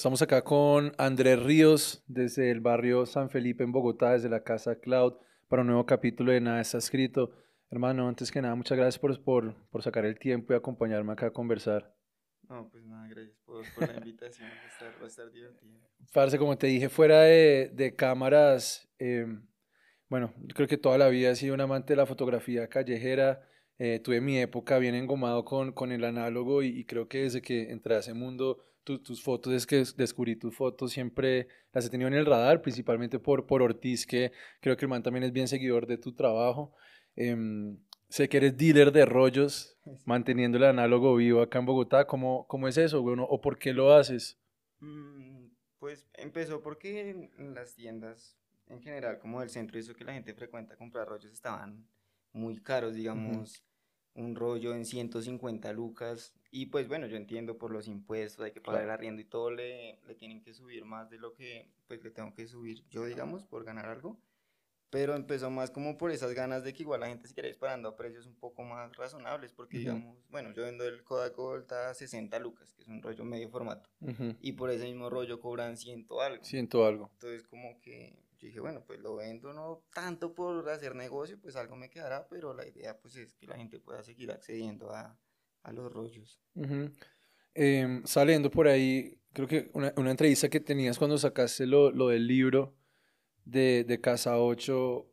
Estamos acá con Andrés Ríos desde el barrio San Felipe en Bogotá, desde la Casa Cloud, para un nuevo capítulo de Nada está escrito. Hermano, antes que nada, muchas gracias por, por, por sacar el tiempo y acompañarme acá a conversar. No, pues nada, gracias por, la invitación, va, a estar, a divertido. como te dije, fuera de, de cámaras, em, bueno, creo que toda la vida he sido un amante de la fotografía callejera. Eh, tuve mi época bien engomado con, con el análogo y, y creo que desde que entré a ese mundo tus fotos, es que descubrí tus fotos, siempre las he tenido en el radar, principalmente por, por Ortiz, que creo que el man también es bien seguidor de tu trabajo. Em, sé que eres dealer de rollos, manteniendo el análogo vivo acá en Bogotá. ¿Cómo, es eso, güey? ¿O por qué lo haces? Mm, pues empezó porque en las tiendas en general, como del centro, eso que la gente frecuenta comprar rollos estaban muy caros, digamos un rollo en 150 lucas. Y pues bueno, yo entiendo por los impuestos, hay que pagar el arriendo y todo, le, le, tienen que subir más de lo que pues le tengo que subir yo, digamos, por ganar algo. Pero empezó más como por esas ganas de que igual la gente se quiera disparando a precios un poco más razonables, porque digamos, bueno, yo vendo el Kodak Gold a 60 lucas, que es un rollo medio formato, y por ese mismo rollo cobran 100 algo. 100 algo. Entonces como que yo dije, bueno, pues lo vendo no tanto por hacer negocio, pues algo me quedará, pero la idea pues es que la gente pueda seguir accediendo a, a los rollos. Em, saliendo por ahí, creo que una, una, entrevista que tenías cuando sacaste lo, lo del libro de, de, Casa 8,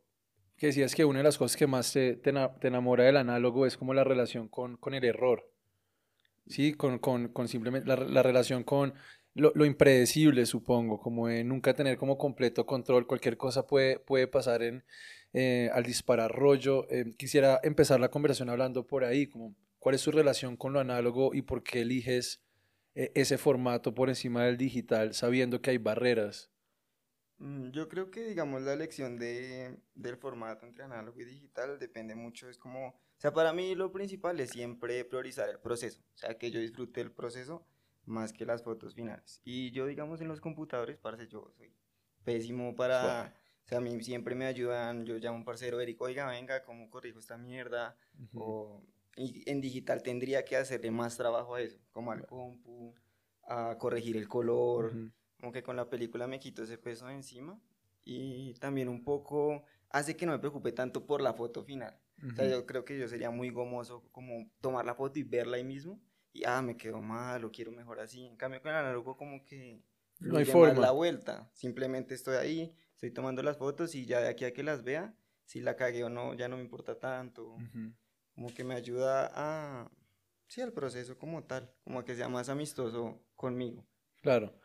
que decías que una de las cosas que más te, te, enamora del análogo es como la relación con, con el error. Sí, con, con, con simplemente la, relación con lo, impredecible, supongo, como nunca tener como completo control, cualquier cosa puede, puede pasar eh, al disparar rollo. Eh, quisiera empezar la conversación hablando por ahí, como cuál es su relación con lo análogo y por qué eliges eh, ese formato por encima del digital, sabiendo que hay barreras. Mm, yo creo que, digamos, la elección del formato entre análogo y digital depende mucho, es como, o sea, para mí lo principal es siempre priorizar el proceso, o sea, que yo disfrute el proceso más que las fotos finales. Y yo, digamos, en los computadores, parce, yo soy pésimo para... O sea, a mí siempre me ayudan, yo llamo a un parcero, Eric, oiga, venga, ¿cómo corrijo esta mierda? o, y en digital tendría que hacerle más trabajo a eso, como al compu, a corregir el color, como que con la película me quito ese peso de encima. Y también un poco hace que no me preocupe tanto por la foto final. O sea, yo creo que yo sería muy gomoso como tomar la foto y verla ahí mismo y ah, me quedo mal o quiero mejor así. En cambio, con el análogo, como que no hay forma. la vuelta. Simplemente estoy ahí, estoy tomando las fotos y ya de aquí a que las vea, si la cagué o no, ya no me importa tanto. Como que me ayuda a. Sí, al proceso como tal, como que sea más amistoso conmigo. Claro.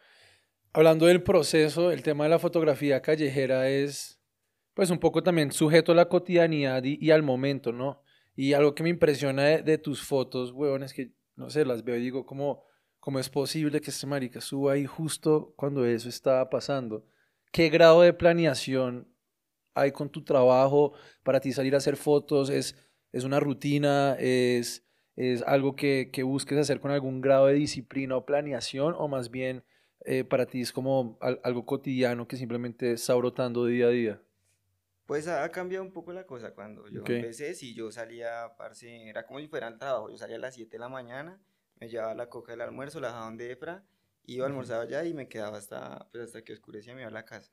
Hablando del proceso, el tema de la fotografía callejera es, pues, un poco también sujeto a la cotidianidad y, al momento, ¿no? Y algo que me impresiona de, tus fotos, huevones, es que no sé, las veo y digo, ¿cómo, es posible que este marica suba ahí justo cuando eso estaba pasando? ¿Qué grado de planeación hay con tu trabajo para ti salir a hacer fotos? ¿Es, es una rutina? ¿Es, es algo que, busques hacer con algún grado de disciplina o planeación? ¿O más bien eh, para ti es como algo cotidiano que simplemente está brotando día a día? Pues ha, cambiado un poco la cosa. Cuando yo empecé, si yo salía, parce, era como si fuera al trabajo. Yo salía a las 7 de la mañana, me llevaba la coca del almuerzo, la jabón de Efra, iba, almorzaba allá y me quedaba hasta, pues, hasta que oscurecía me iba a la casa.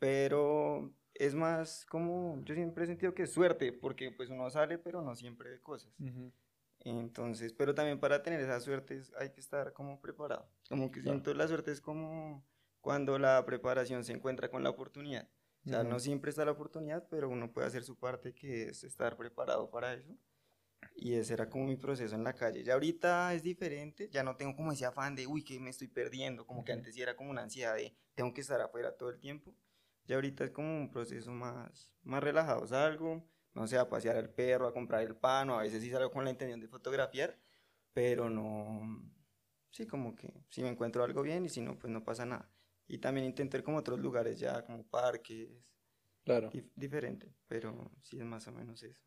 Pero es más como, yo siempre he sentido que es suerte, porque pues uno sale, pero no siempre de cosas. Entonces, pero también para tener esa suerte hay que estar como preparado. Como que siento la suerte es como cuando la preparación se encuentra con la oportunidad. O no siempre está la oportunidad, pero uno puede hacer su parte, que es estar preparado para eso. Y ese era como mi proceso en la calle. Ya ahorita es diferente, ya no tengo como ese afán de, uy, que me estoy perdiendo, como que antes era como una ansiedad de, tengo que estar afuera todo el tiempo. Ya ahorita es como un proceso más, más relajado, salgo, no sé, a pasear al perro, a comprar el pan, o a veces sí salgo con la intención de fotografiar, pero no, sí, como que si me encuentro algo bien y si no, pues no pasa nada. Y también intenté como otros lugares ya, como parques. Claro. diferente, pero sí es más o menos eso.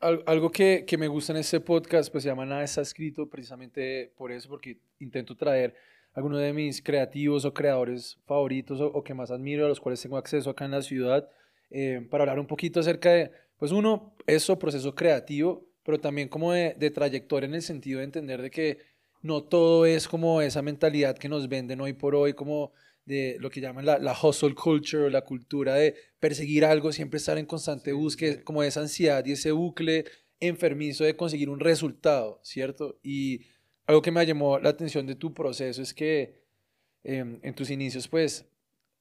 algo que, que, me gusta en este podcast, pues se llama Nada está escrito, precisamente por eso, porque intento traer algunos de mis creativos o creadores favoritos o, que más admiro, a los cuales tengo acceso acá en la ciudad, eh, para hablar un poquito acerca de, pues uno, eso, proceso creativo, pero también como de, trayectoria en el sentido de entender de que no todo es como esa mentalidad que nos venden hoy por hoy, como de lo que llaman la, hustle culture, la cultura de perseguir algo, siempre estar en constante búsqueda, como esa ansiedad y ese bucle enfermizo de conseguir un resultado, ¿cierto? Y algo que me llamó la atención de tu proceso es que em, en tus inicios, pues,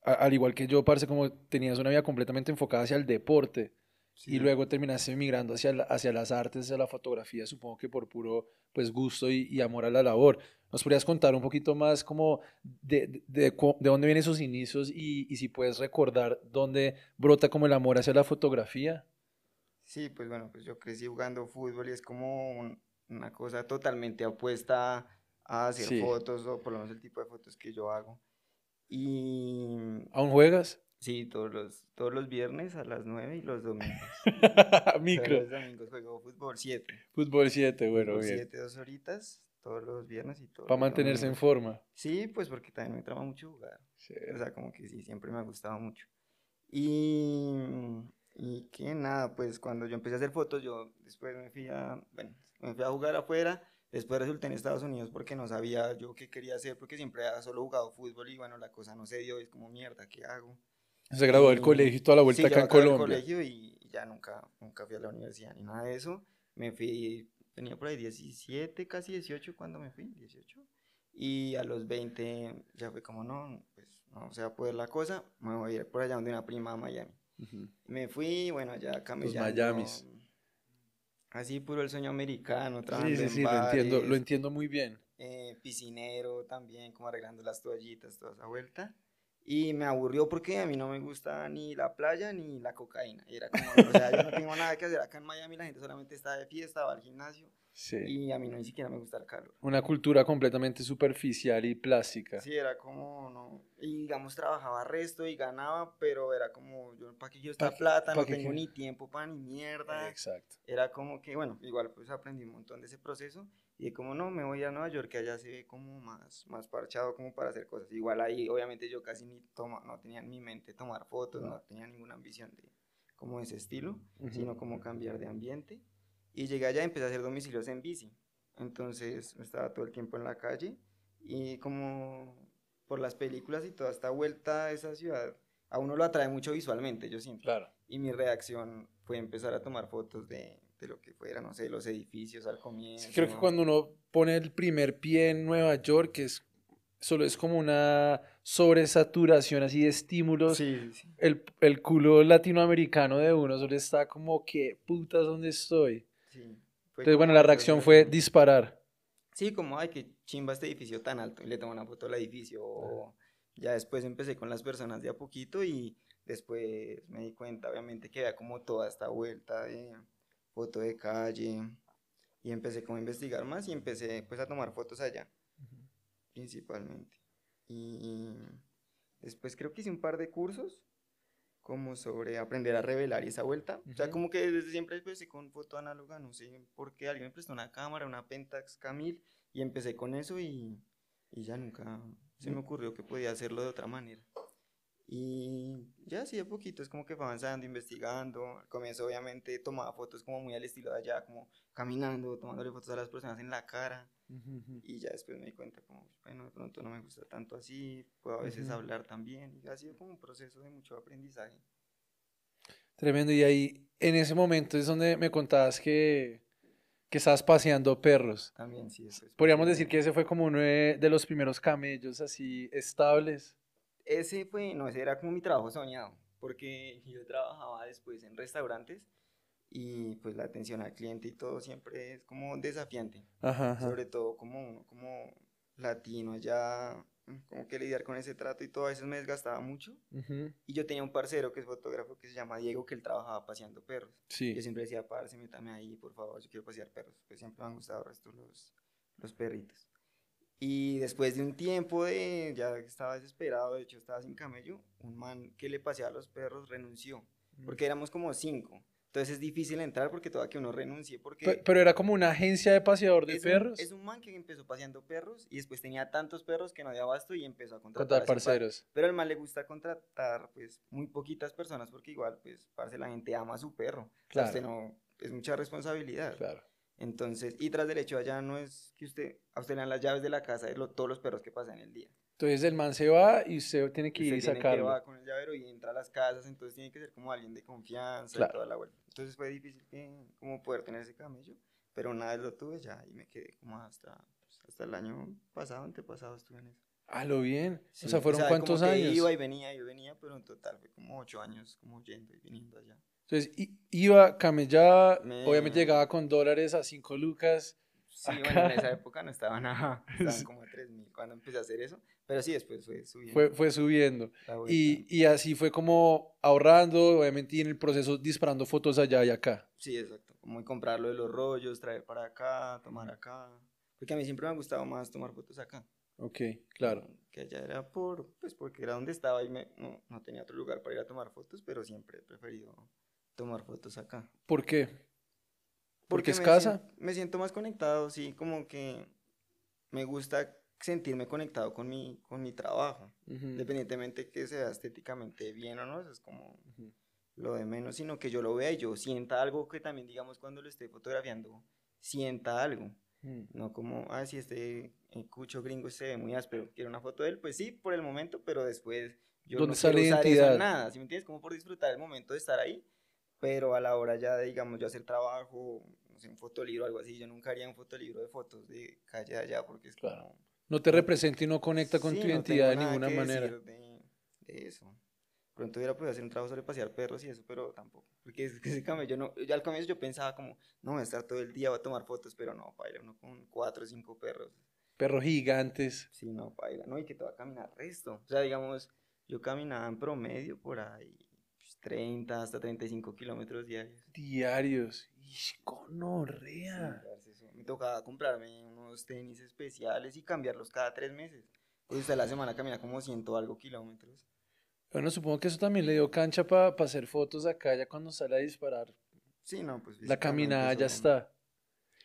al igual que yo, parece como tenías una vida completamente enfocada hacia el deporte, y luego terminaste emigrando hacia, hacia las artes, hacia la fotografía, supongo que por puro pues, gusto y, amor a la labor. ¿Nos podrías contar un poquito más como de, de, de, dónde vienen esos inicios y, si puedes recordar dónde brota como el amor hacia la fotografía? Sí, pues bueno, pues yo crecí jugando fútbol y es como una cosa totalmente opuesta a hacer fotos o por lo menos el tipo de fotos que yo hago. Y... ¿Aún juegas? Sí, todos los, todos los viernes a las 9 y los domingos. Micro. los domingos juego fútbol 7. Fútbol 7, bueno, bien. 7, dos horitas, todos los viernes y todo. Para mantenerse en forma. Sí, pues porque también me traba mucho jugar. O sea, como que sí, siempre me ha gustado mucho. Y, que nada, pues cuando yo empecé a hacer fotos, yo después me fui a, bueno, me fui a jugar afuera. Después resulté en Estados Unidos porque no sabía yo qué quería hacer, porque siempre había solo jugado fútbol y bueno, la cosa no se dio, es como mierda, ¿qué hago? Se graduó del colegio y toda la vuelta en acá yo en Colombia. Del colegio y ya nunca, nunca fui a la universidad ni nada de eso. Me fui, tenía por ahí 17, casi 18 cuando me fui, 18. Y a los 20 ya fue como, no, pues no se va a poder la cosa, me voy a ir por allá donde una prima a Miami. Me fui, bueno, ya caminando. Los Miamis. Así puro el sueño americano, trabajando Sí, sí, sí, lo, entiendo, lo entiendo muy bien. Eh, piscinero también, como arreglando las toallitas, toda esa vuelta y me aburrió porque a mí no me gusta ni la playa ni la cocaína. era como, o sea, yo no tengo nada que hacer acá en Miami, la gente solamente está de fiesta, va al gimnasio. Sí. Y a mí no ni siquiera me gusta el calor. Una cultura completamente superficial y plástica. Sí, era como, no, y digamos, trabajaba resto y ganaba, pero era como, yo, ¿para qué yo esta ah, plata? No tengo ni tiempo para ni mierda. Exacto. Era como que, bueno, igual pues aprendí un montón de ese proceso y como no, me voy a Nueva York, que allá se ve como más, más parchado, como para hacer cosas. Igual ahí, obviamente, yo casi ni toma, no tenía en mi mente tomar fotos, no, tenía ninguna ambición de como ese estilo, sino como cambiar de ambiente. Y llegué allá y empecé a hacer domicilios en bici. Entonces estaba todo el tiempo en la calle y como por las películas y toda esta vuelta a esa ciudad, a uno lo atrae mucho visualmente, yo siento. Y mi reacción fue empezar a tomar fotos de de lo que fuera, no sé, los edificios al comienzo. creo que cuando uno pone el primer pie en Nueva York, es solo es como una sobresaturación así de estímulos. El, el, culo latinoamericano de uno solo está como que putas dónde estoy. Entonces, bueno, la reacción fue disparar. Sí, como, ay, que chimba este edificio tan alto, y le tomo una foto al edificio. ya después empecé con las personas de a poquito y después me di cuenta, obviamente, que era como toda esta vuelta de foto de calle, y empecé como a investigar más y empecé pues a tomar fotos allá, principalmente. Y después creo que hice un par de cursos como sobre aprender a revelar y esa vuelta. O sea, como que desde siempre empecé con foto análoga, no sé por qué alguien me prestó una cámara, una Pentax Camil, y empecé con eso y ya nunca se mm. me ocurrió que podía hacerlo de otra manera. Y ya así a poquito, es como que fue avanzando, investigando. Al comienzo, obviamente, tomaba fotos como muy al estilo de allá, como caminando, tomándole fotos a las personas en la cara. Y ya después me di cuenta, como, bueno, de pronto no me gusta tanto así, puedo a veces hablar también. Y ha sido como un proceso de mucho aprendizaje. Tremendo. Y ahí, en ese momento, es donde me contabas que, que estabas paseando perros. También, sí. Eso es Podríamos decir que ese fue como uno de los primeros camellos así estables ese fue, no, ese era como mi trabajo soñado, porque yo trabajaba después en restaurantes y pues la atención al cliente y todo siempre es como desafiante, sobre todo como como latino ya como que lidiar con ese trato y todo, eso me desgastaba mucho. Y yo tenía un parcero que es fotógrafo que se llama Diego, que él trabajaba paseando perros. Sí. Yo siempre decía, parce, métame ahí, por favor, yo quiero pasear perros. Pues siempre me han gustado los, los perritos. Y después de un tiempo de, ya estaba desesperado, de hecho estaba sin camello, un man que le paseaba a los perros renunció, mm. porque éramos como cinco. Entonces es difícil entrar porque todavía que uno renuncie. Porque pero, era como una agencia de paseador de perros. es un man que empezó paseando perros y después tenía tantos perros que no había abasto y empezó a contratar, parceros. Pero al man le gusta contratar pues muy poquitas personas porque igual pues parce, la gente ama a su perro. Claro. no, es mucha responsabilidad. Claro. Entonces, y tras derecho allá no es que usted, a usted le dan las llaves de la casa es todos los perros que pasan el día. Entonces el man se va y usted tiene que ir y sacarlo. Tiene que va con el llavero y entra a las casas, entonces tiene que ser como alguien de confianza y toda la vuelta. Entonces fue difícil como poder tener ese camello, pero una vez lo tuve ya y me quedé como hasta, pues, hasta el año pasado, antepasado estuve en eso. Ah, lo bien. O sea, ¿fueron cuántos años? Yo iba y venía, yo venía, pero en total fue como ocho años, como yendo y viniendo allá. Entonces iba, camellaba, obviamente mm. llegaba con dólares a 5 lucas. Sí, bueno, en esa época no estaban nada, estaban como a 3 mil cuando empecé a hacer eso, pero sí, después fue subiendo. Fue, fue subiendo. Y, y, así fue como ahorrando, obviamente, y en el proceso disparando fotos allá y acá. Sí, exacto, como comprar comprarlo de los rollos, traer para acá, tomar acá, porque a mí siempre me ha gustado más tomar fotos acá. Ok, claro. Que allá era por, pues porque era donde estaba y me, no, no tenía otro lugar para ir a tomar fotos, pero siempre he preferido tomar fotos acá. ¿Por qué? Porque, Porque es casa. me siento más conectado, sí, como que me gusta sentirme conectado con mi, con mi trabajo, independientemente que sea estéticamente bien o no, eso es como lo de menos, sino que yo lo vea y yo sienta algo que también, digamos, cuando lo esté fotografiando, sienta algo. Mm. No como, ah, si este eh, cucho gringo se ve muy áspero, quiero una foto de él, pues sí, por el momento, pero después yo no quiero usar Eso nada, ¿sí me entiendes? Como por disfrutar el momento de estar ahí pero a la hora ya digamos, yo hacer trabajo, no un fotolibro o algo así, yo nunca haría un fotolibro de fotos de calle allá porque es claro. No te representa y no conecta con tu identidad de ninguna manera. De, de eso pronto hubiera podido hacer un trabajo sobre pasear perros y eso, pero tampoco. Porque es que ese camello, no, yo al comienzo yo pensaba como, no, voy a estar todo el día, voy a tomar fotos, pero no, paila, uno con cuatro o cinco perros. Perros gigantes. Sí, no, paila, no, y que te va a caminar resto. O sea, digamos, yo caminaba en promedio por ahí 30 hasta 35 kilómetros diarios. Diarios. Ish, conorrea. me tocaba comprarme unos tenis especiales y cambiarlos cada tres meses. Pues hasta la semana camina como ciento algo kilómetros. Bueno, supongo que eso también le dio cancha para hacer fotos acá ya cuando sale a disparar. Sí, no, pues. La caminada ya está.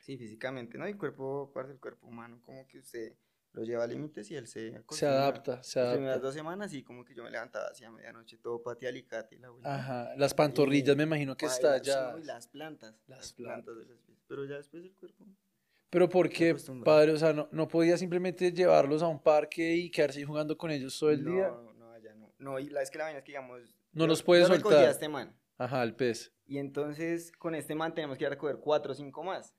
Sí, físicamente, ¿no? Y cuerpo, parte del cuerpo humano, como que usted lo lleva a límites y él se Se adapta, se adapta. Las dos semanas y como que yo me levantaba hacia medianoche todo pati alicate. La Ajá, las pantorrillas eh, me imagino que está ya. las plantas. Las, plantas. de los pies. Pero ya después el cuerpo. Pero ¿por qué, padre? O sea, no, no podía simplemente llevarlos a un parque y quedarse jugando con ellos todo el día. No, no, allá no. No, y la vez que la vaina es que digamos. No los puedes yo soltar. a este man. Ajá, el pez. Y entonces con este man tenemos que ir a recoger cuatro o cinco más.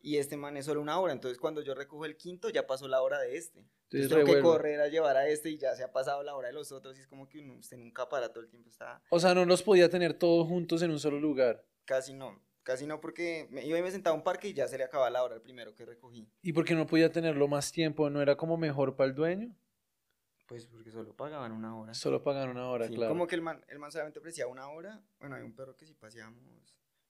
Y este man es solo una hora, entonces cuando yo recojo el quinto ya pasó la hora de este. Entonces, que correr a llevar a este y ya se ha pasado la hora de los otros y es como que uno, usted nunca para todo el tiempo. Está... O sea, no los podía tener todos juntos en un solo lugar. Casi no, casi no porque me iba y me sentaba a un parque y ya se le acababa la hora el primero que recogí. ¿Y por qué no podía tenerlo más tiempo? ¿No era como mejor para el dueño? Pues porque solo pagaban una hora. Solo pagaban una hora, sí, claro. Como que el man, el man solamente ofrecía una hora. Bueno, hay un perro que si paseamos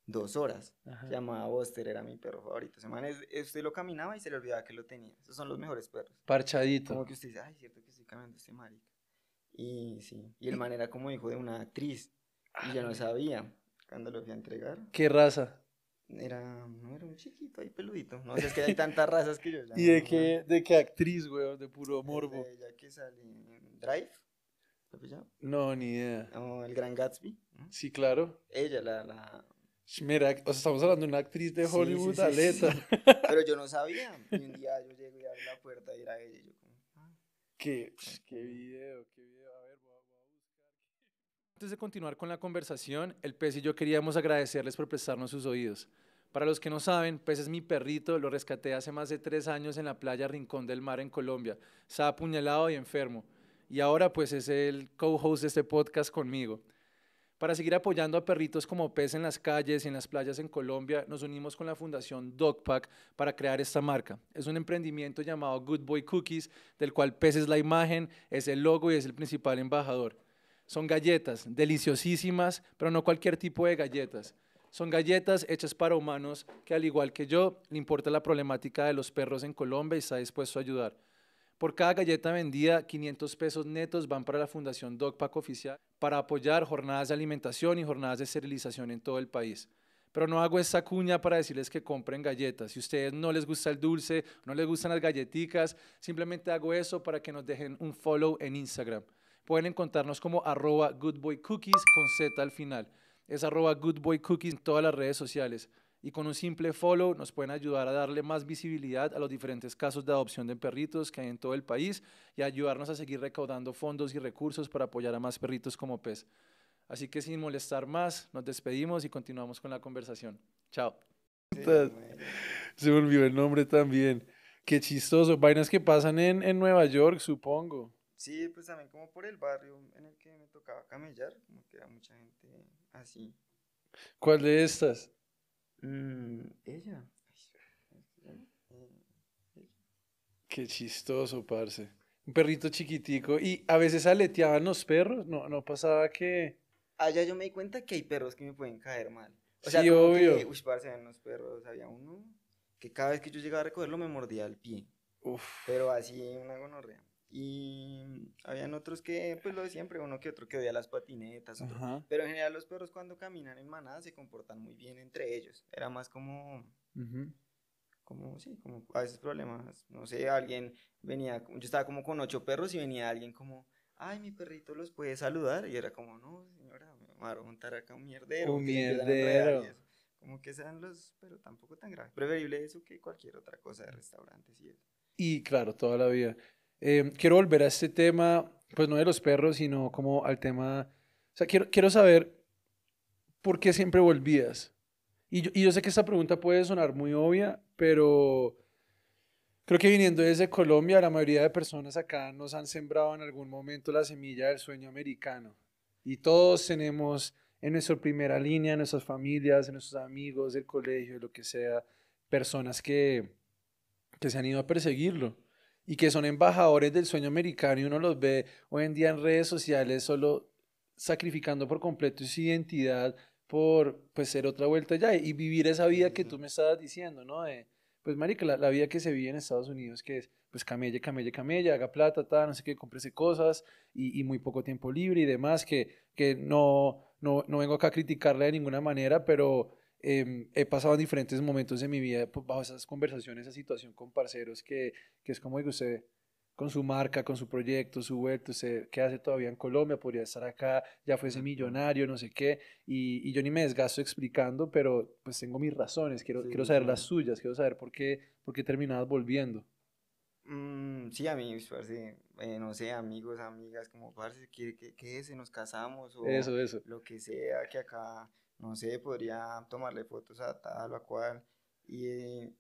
dos horas. Se llamaba Buster, era mi perro favorito. Ese usted lo caminaba y se le olvidaba que lo tenía. Esos son los mejores perros. Parchadito. Como que usted dice, ay, cierto que estoy caminando este marica. Y sí, y el man era como hijo de una actriz. Y yo no ah. sabía cuando lo fui a entregar. ¿Qué raza? Era, no, era un chiquito ahí peludito. No sé, es que hay tantas razas que yo ¿Y de qué, de qué actriz, güey? De puro morbo. De ella que sale en Drive. No, ni idea. el Gran Gatsby. Sí, claro. Ella, la, la, Mira, o sea, estamos hablando de una actriz de Hollywood, aleta. Pero yo no sabía. Y un día yo llegué a la puerta y era ella. Ah, ¿Qué? ¿Qué video? ¿Qué video? A ver, Antes de continuar con la conversación, el pez y yo queríamos agradecerles por prestarnos sus oídos. Para los que no saben, Pez es mi perrito, lo rescaté hace más de tres años en la playa Rincón del Mar en Colombia. Estaba apuñalado y enfermo. Y ahora pues es el co-host de este podcast conmigo. Para seguir apoyando a perritos como Pez en las calles y en las playas en Colombia, nos unimos con la Fundación Dogpack para crear esta marca. Es un emprendimiento llamado Good Boy Cookies, del cual Pez es la imagen, es el logo y es el principal embajador. Son galletas, deliciosísimas, pero no cualquier tipo de galletas. Son galletas hechas para humanos que, al igual que yo, le importa la problemática de los perros en Colombia y está dispuesto a ayudar. Por cada galleta vendida, 500 pesos netos van para la Fundación DocPac Oficial para apoyar jornadas de alimentación y jornadas de esterilización en todo el país. Pero no hago esa cuña para decirles que compren galletas. Si ustedes no les gusta el dulce, no les gustan las galletitas, simplemente hago eso para que nos dejen un follow en Instagram. Pueden encontrarnos como arroba goodboycookies con Z al final. Es arroba goodboycookies en todas las redes sociales y con un simple follow nos pueden ayudar a darle más visibilidad a los diferentes casos de adopción de perritos que hay en todo el país y ayudarnos a seguir recaudando fondos y recursos para apoyar a más perritos como PES. Así que sin molestar más, nos despedimos y continuamos con la conversación. Chao. Se me olvidó el nombre también. Qué chistoso. Vainas que pasan en, en Nueva York, supongo. Sí, pues también como por el barrio en el que me tocaba camellar, como que era mucha gente así. ¿Cuál de estas? Mm, ella. Qué chistoso, parce. Un perrito chiquitico. Y a veces aleteaban los perros. No, no pasaba que. Allá ah, yo me di cuenta que hay perros que me pueden caer mal. O sea, sí, obvio. Que, uy, parce, en los perros. Había uno que cada vez que yo llegaba a recogerlo me mordía el pie. Uf. Pero así una gonorrea. Y mm, habían otros que, pues lo de siempre, uno que otro que odia las patinetas. Pero en general los perros cuando caminan en manada se comportan muy bien entre ellos. Era más como... Como, sí, como a veces problemas. No sé, alguien venía, yo estaba como con ocho perros y venía alguien como, ay, mi perrito los puede saludar. Y era como, no, señora, me va a acá un mierdero. Un mierdero. como que sean los, pero tampoco tan grave. Preferible eso que cualquier otra cosa de restaurantes y eso. Y claro, toda la vida. Em, quiero volver a este tema, pues no de los perros, sino como al tema... O sea, quiero, saber por qué siempre volvías. Y yo, sé que esta pregunta puede sonar muy obvia, pero creo que viniendo desde Colombia, la mayoría de personas acá nos han sembrado en algún momento la semilla del sueño americano. Y todos tenemos en nuestra primera línea, en nuestras familias, en nuestros amigos, del colegio, lo que sea, personas que se han ido a perseguirlo y que son embajadores del sueño americano y uno los ve hoy en día en redes sociales solo sacrificando por completo su identidad por pues ser otra vuelta allá y vivir esa vida que tú me estabas diciendo, ¿no? pues marica, la, vida que se vive en Estados Unidos que es pues camella, camella, camella, haga plata, tal, no sé qué, cómprese cosas y, y muy poco tiempo libre y demás, que, que no, no, no vengo acá a criticarla de ninguna manera, pero Em, he pasado diferentes momentos de mi vida pues, bajo esas conversaciones, esa situación con parceros que, es como digo, usted con su marca, con su proyecto, su vuelta, usted qué hace todavía en Colombia, podría estar acá, ya fuese millonario, no sé qué, y, yo ni me desgasto explicando, pero pues tengo mis razones, quiero, quiero saber las suyas, quiero saber por qué, por qué terminabas volviendo. Mm, sí, amigos, parce, eh, no sé, amigos, amigas, como parce, que, que, nos casamos o eso, eso. lo que sea, que acá no sé, podría tomarle fotos a tal o cual, y,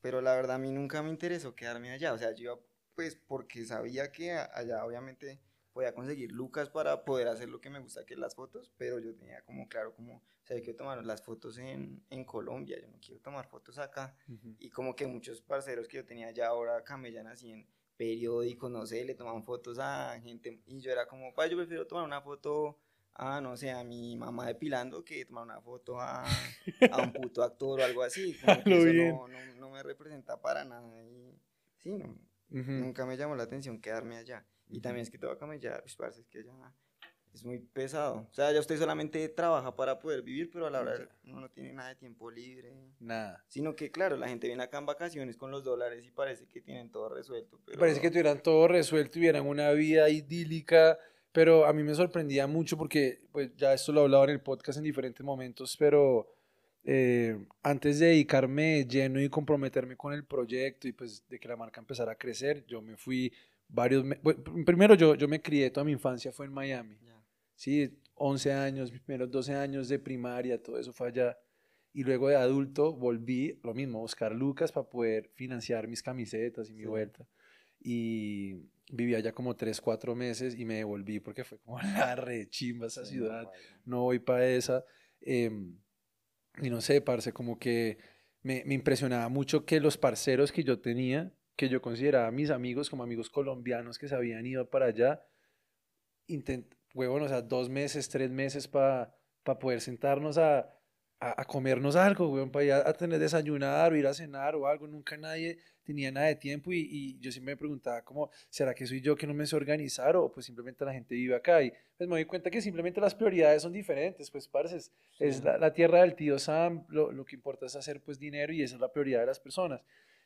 pero la verdad a mí nunca me interesó quedarme allá, o sea, yo pues porque sabía que allá obviamente podía conseguir lucas para poder hacer lo que me gusta que las fotos, pero yo tenía como claro como, o sea, yo quiero tomar las fotos en, Colombia, yo no quiero tomar fotos acá, y como que muchos parceros que yo tenía allá ahora camellan así en periódicos, no sé, le toman fotos a gente, y yo era como, pues yo prefiero tomar una foto ah, no sé, a mi mamá depilando que tomar una foto a, a un puto actor o algo así. No, no, me representa para nada. sí, no, nunca me llamó la atención quedarme allá. Y también es que todo acá me pues, parece que ya es muy pesado. O sea, ya usted solamente trabaja para poder vivir, pero a la mm, hora no tiene nada de tiempo libre. Nada. Sino que, claro, la gente viene acá en vacaciones con los dólares y parece que tienen todo resuelto. Parece que tuvieran todo resuelto y una vida idílica pero a mí me sorprendía mucho porque, pues ya esto lo he hablado en el podcast en diferentes momentos, pero eh, antes de dedicarme lleno y comprometerme con el proyecto y pues de que la marca empezara a crecer, yo me fui varios... meses, primero yo, yo me crié, toda mi infancia fue en Miami, ¿sí? 11 años, mis primeros 12 años de primaria, todo eso fue allá. Y luego de adulto volví, lo mismo, a buscar lucas para poder financiar mis camisetas y mi vuelta y vivía allá como tres, cuatro meses y me devolví porque fue como la rechimba esa ciudad, no voy para esa. Em, y no sé, parce, como que me, me, impresionaba mucho que los parceros que yo tenía, que yo consideraba mis amigos como amigos colombianos que se habían ido para allá, intent huevón, o sea, dos meses, tres meses para poder sentarnos a, a, comernos algo, huevón, para ir a, a tener desayunar o ir a cenar o algo, nunca nadie tenía nada de tiempo y, yo siempre me preguntaba cómo ¿será que soy yo que no me sé organizar o pues simplemente la gente vive acá? Y pues me doy cuenta que simplemente las prioridades son diferentes, pues parces, es la, tierra del tío Sam, lo, que importa es hacer pues dinero y esa es la prioridad de las personas.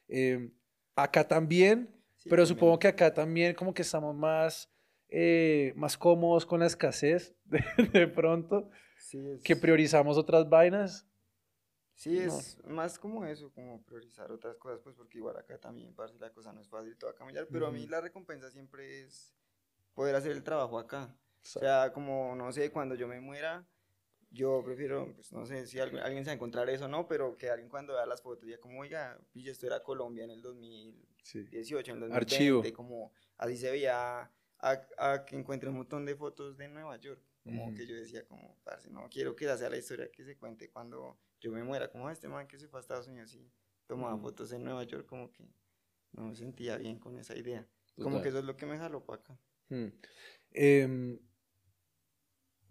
Em, acá también, pero supongo que acá también como que estamos más, eh, más cómodos con la escasez de, pronto, que priorizamos otras vainas. Sí, es más como eso, como priorizar otras cosas, pues porque igual acá también, parce, la cosa no es fácil, todo a cambiar, pero a mí la recompensa siempre es poder hacer el trabajo acá. O sea, como, no sé, cuando yo me muera, yo prefiero, pues no sé si alguien, se va a encontrar eso o no, pero que alguien cuando vea las fotos diga como, oiga, pilla, esto era Colombia en el 2018, en el 2020, Archivo. como así se veía, a, a, que encuentre un montón de fotos de Nueva York, como que yo decía como, parce, no quiero que sea la historia que se cuente cuando yo me muera, como ah, este man que se fue a Estados Unidos y tomaba fotos en Nueva York, como que no me sentía bien con esa idea. Como que eso es lo que me jaló para acá. Hmm. Em,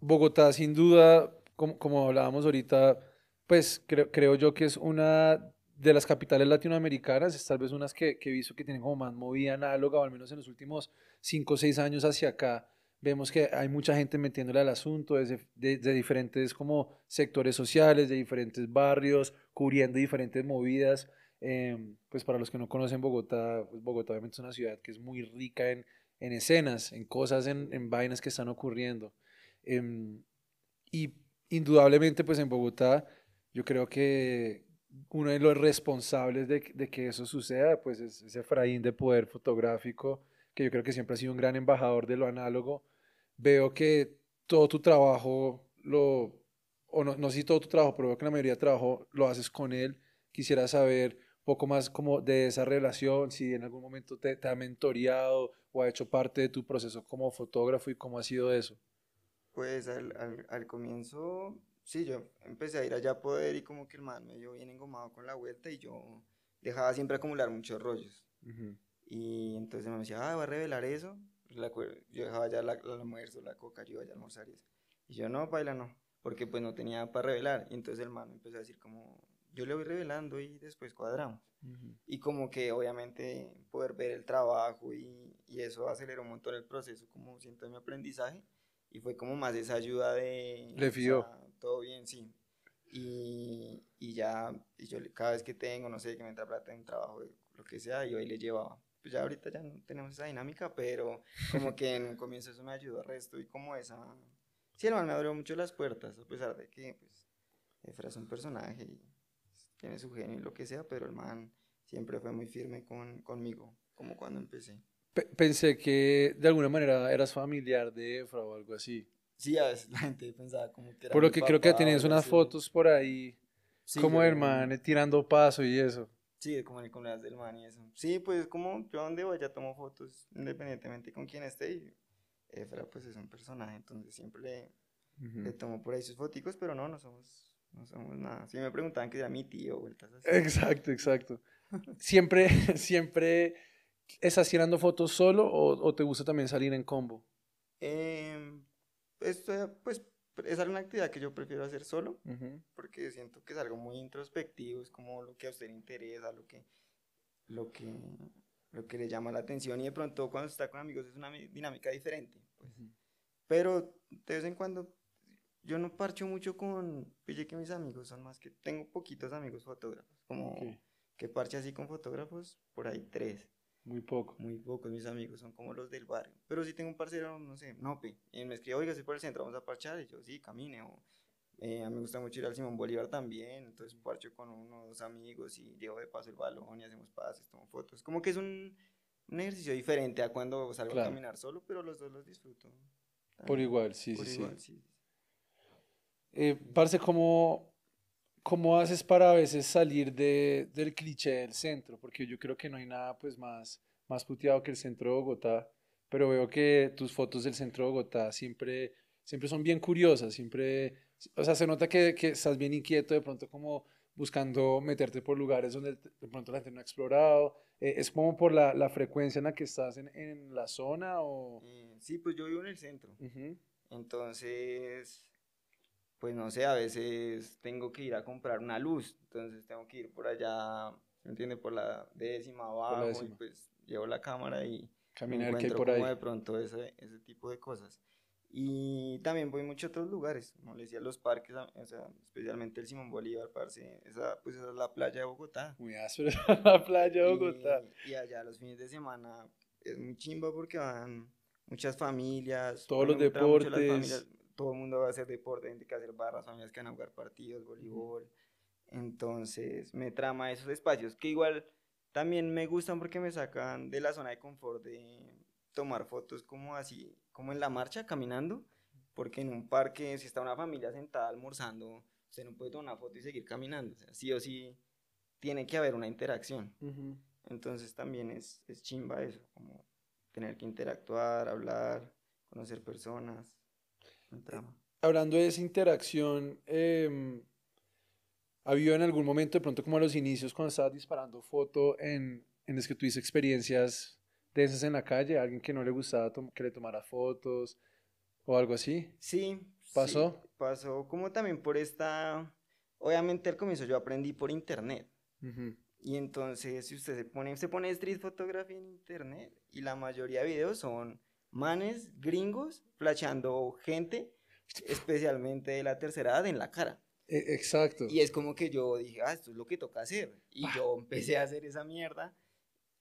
Bogotá, sin duda, como, como hablábamos ahorita, pues creo, yo que es una de las capitales latinoamericanas, tal vez unas que, que he visto que tienen como más movida análoga, o al menos en los últimos 5 o 6 años hacia acá, vemos que hay mucha gente metiéndole al asunto desde, de, diferentes como sectores sociales, de diferentes barrios, cubriendo diferentes movidas. Em, pues para los que no conocen Bogotá, pues Bogotá obviamente es una ciudad que es muy rica en, en escenas, en cosas, en, vainas que están ocurriendo. Em, y indudablemente pues en Bogotá yo creo que uno de los responsables de, que eso suceda pues es, ese Efraín de Poder Fotográfico, que yo creo que siempre ha sido un gran embajador de lo análogo, veo que todo tu trabajo lo, o no, no sé si todo tu trabajo, pero veo que la mayoría de trabajo lo haces con él. Quisiera saber un poco más como de esa relación, si en algún momento te, ha mentoreado o ha hecho parte de tu proceso como fotógrafo y cómo ha sido eso. Pues al, al, comienzo, sí, yo empecé a ir allá a poder y como que el man me dio bien engomado con la vuelta y yo dejaba siempre acumular muchos rollos. Y entonces me decía, ah, va a revelar eso. yo dejaba ya la, el almuerzo, la coca, yo iba a almorzar y eso. Y yo, no, baila, no, porque pues no tenía para revelar. Y entonces el man empezó a decir como, yo le voy revelando y después cuadramos. Y como que obviamente poder ver el trabajo y, y eso aceleró un montón el proceso, como siento mi aprendizaje. Y fue como más esa ayuda de... Le fío, todo bien, sí. Y, y ya, y yo cada vez que tengo, no sé, que me entra plata en un trabajo, lo que sea, yo ahí le llevaba. Pues ya ahorita ya no tenemos esa dinámica, pero como que en un comienzo eso me ayudó resto y como esa... Sí, el man me abrió mucho las puertas, a pesar de que, pues, Efra es un personaje y pues, tiene su genio y lo que sea, pero el man siempre fue muy firme con, conmigo, como cuando empecé. pensé que de alguna manera eras familiar de Efra o algo así. Sí, a veces la gente pensaba como que era. Por lo que creo que tenías unas fotos por ahí, como el man tirando paso y eso. Sí, como con las del man y eso. Sí, pues como yo a voy, vaya tomo fotos, independientemente con quién esté. Efra, pues es un personaje, entonces siempre le, tomo por ahí sus foticos, pero no, no somos, no somos nada. Si me preguntaban que era mi tío, vueltas así. Exacto, exacto. siempre, siempre. ¿Es así fotos solo o, te gusta también salir en combo? Em, esto, pues es una actividad que yo prefiero hacer solo, porque siento que es algo muy introspectivo, es como lo que a usted le interesa, lo que, lo que, lo que le llama la atención, y de pronto cuando está con amigos es una dinámica diferente. Pues. Pero de vez en cuando yo no parcho mucho con, pille que mis amigos son más que, tengo poquitos amigos fotógrafos, como que parche así con fotógrafos, por ahí tres. Muy poco. Muy pocos mis amigos, son como los del barrio. Pero si tengo un parcero, no sé, Nope, y me escribe, oiga, si por el centro, vamos a parchar, y yo, sí, camine, eh, a mí me gusta mucho ir al Simón Bolívar también, entonces parcho con unos amigos y llevo de paso el balón y hacemos pases, tomo fotos. Como que es un, ejercicio diferente a cuando salgo a caminar solo, pero los dos los disfruto. Por igual, sí, sí, igual, sí. Eh, ¿Cómo haces para a veces salir de, del cliché del centro? Porque yo creo que no hay nada pues más, más puteado que el centro de Bogotá, pero veo que tus fotos del centro de Bogotá siempre, siempre son bien curiosas, siempre, o sea, se nota que, que estás bien inquieto de pronto como buscando meterte por lugares donde de pronto la gente no ha explorado. Eh, ¿Es como por la, la, frecuencia en la que estás en, en la zona? O... Mm, sí, pues yo vivo en el centro. Entonces, pues no sé, a veces tengo que ir a comprar una luz, entonces tengo que ir por allá, ¿me entiendes? Por la décima abajo y pues llevo la cámara y Caminar que por como ahí. de pronto ese, ese tipo de cosas. Y también voy mucho a otros lugares, como les decía, los parques, o sea, especialmente el Simón Bolívar, parce, esa, pues esa es la playa de Bogotá. Muy áspera ah, la playa de Bogotá. Y, allá los fines de semana es muy chimba porque van muchas familias. Todos los deportes todo el mundo va a hacer deporte, gente este que hacer barras, familias que van a jugar partidos, voleibol. Entonces me trama esos espacios que igual también me gustan porque me sacan de la zona de confort de tomar fotos como así, como en la marcha, caminando, porque en un parque si está una familia sentada almorzando, se no puede tomar una foto y seguir caminando, o sea, sí o sí tiene que haber una interacción. Entonces también es, es chimba eso, como tener que interactuar, hablar, conocer personas. Eh, hablando de esa interacción, eh, em, ¿había en algún momento, de pronto como a los inicios, cuando estabas disparando foto, en, en las que tuviste experiencias de esas en la calle? ¿Alguien que no le gustaba que le tomara fotos o algo así? Sí. ¿Pasó? pasó como también por esta... Obviamente al comienzo yo aprendí por internet. Y entonces, si usted se pone, se pone street photography en internet y la mayoría de videos son manes gringos flachando gente, especialmente de la tercera edad, en la cara. E, exacto. Y es como que yo dije, ah, esto es lo que toca hacer. Y yo ah. empecé a hacer esa mierda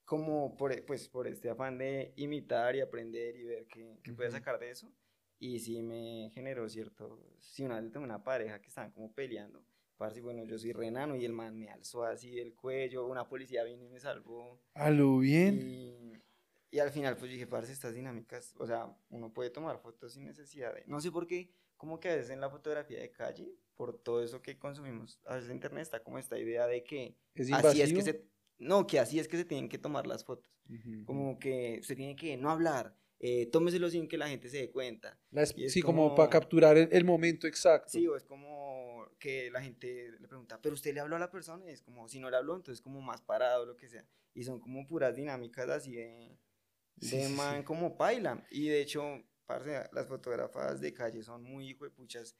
como por, pues, por este afán de imitar y aprender y ver qué, qué sacar de eso. Y sí me generó cierto, Si una vez tengo una pareja que estaban como peleando. parece bueno, yo soy renano y el man me alzó así del cuello, una policía vino y me salvó. A lo bien. Y y al final, pues dije, parce, estas dinámicas, o sea, uno puede tomar fotos sin necesidad de. No sé por qué, como que a veces en la fotografía de calle, por todo eso que consumimos a veces en internet, está como esta idea de que. así es que se. No, que así es que se tienen que tomar las fotos. Como que se tiene que no hablar. Eh, tómeselo sin que la gente se dé cuenta. sí, como, para capturar el, momento exacto. Sí, o es como que la gente le pregunta, pero usted le habló a la persona, y es como, si no le habló, entonces como más parado, lo que sea. Y son como puras dinámicas así de sí, man como paila. Y de hecho, parce, las fotógrafas de calle son muy hijo de puchas.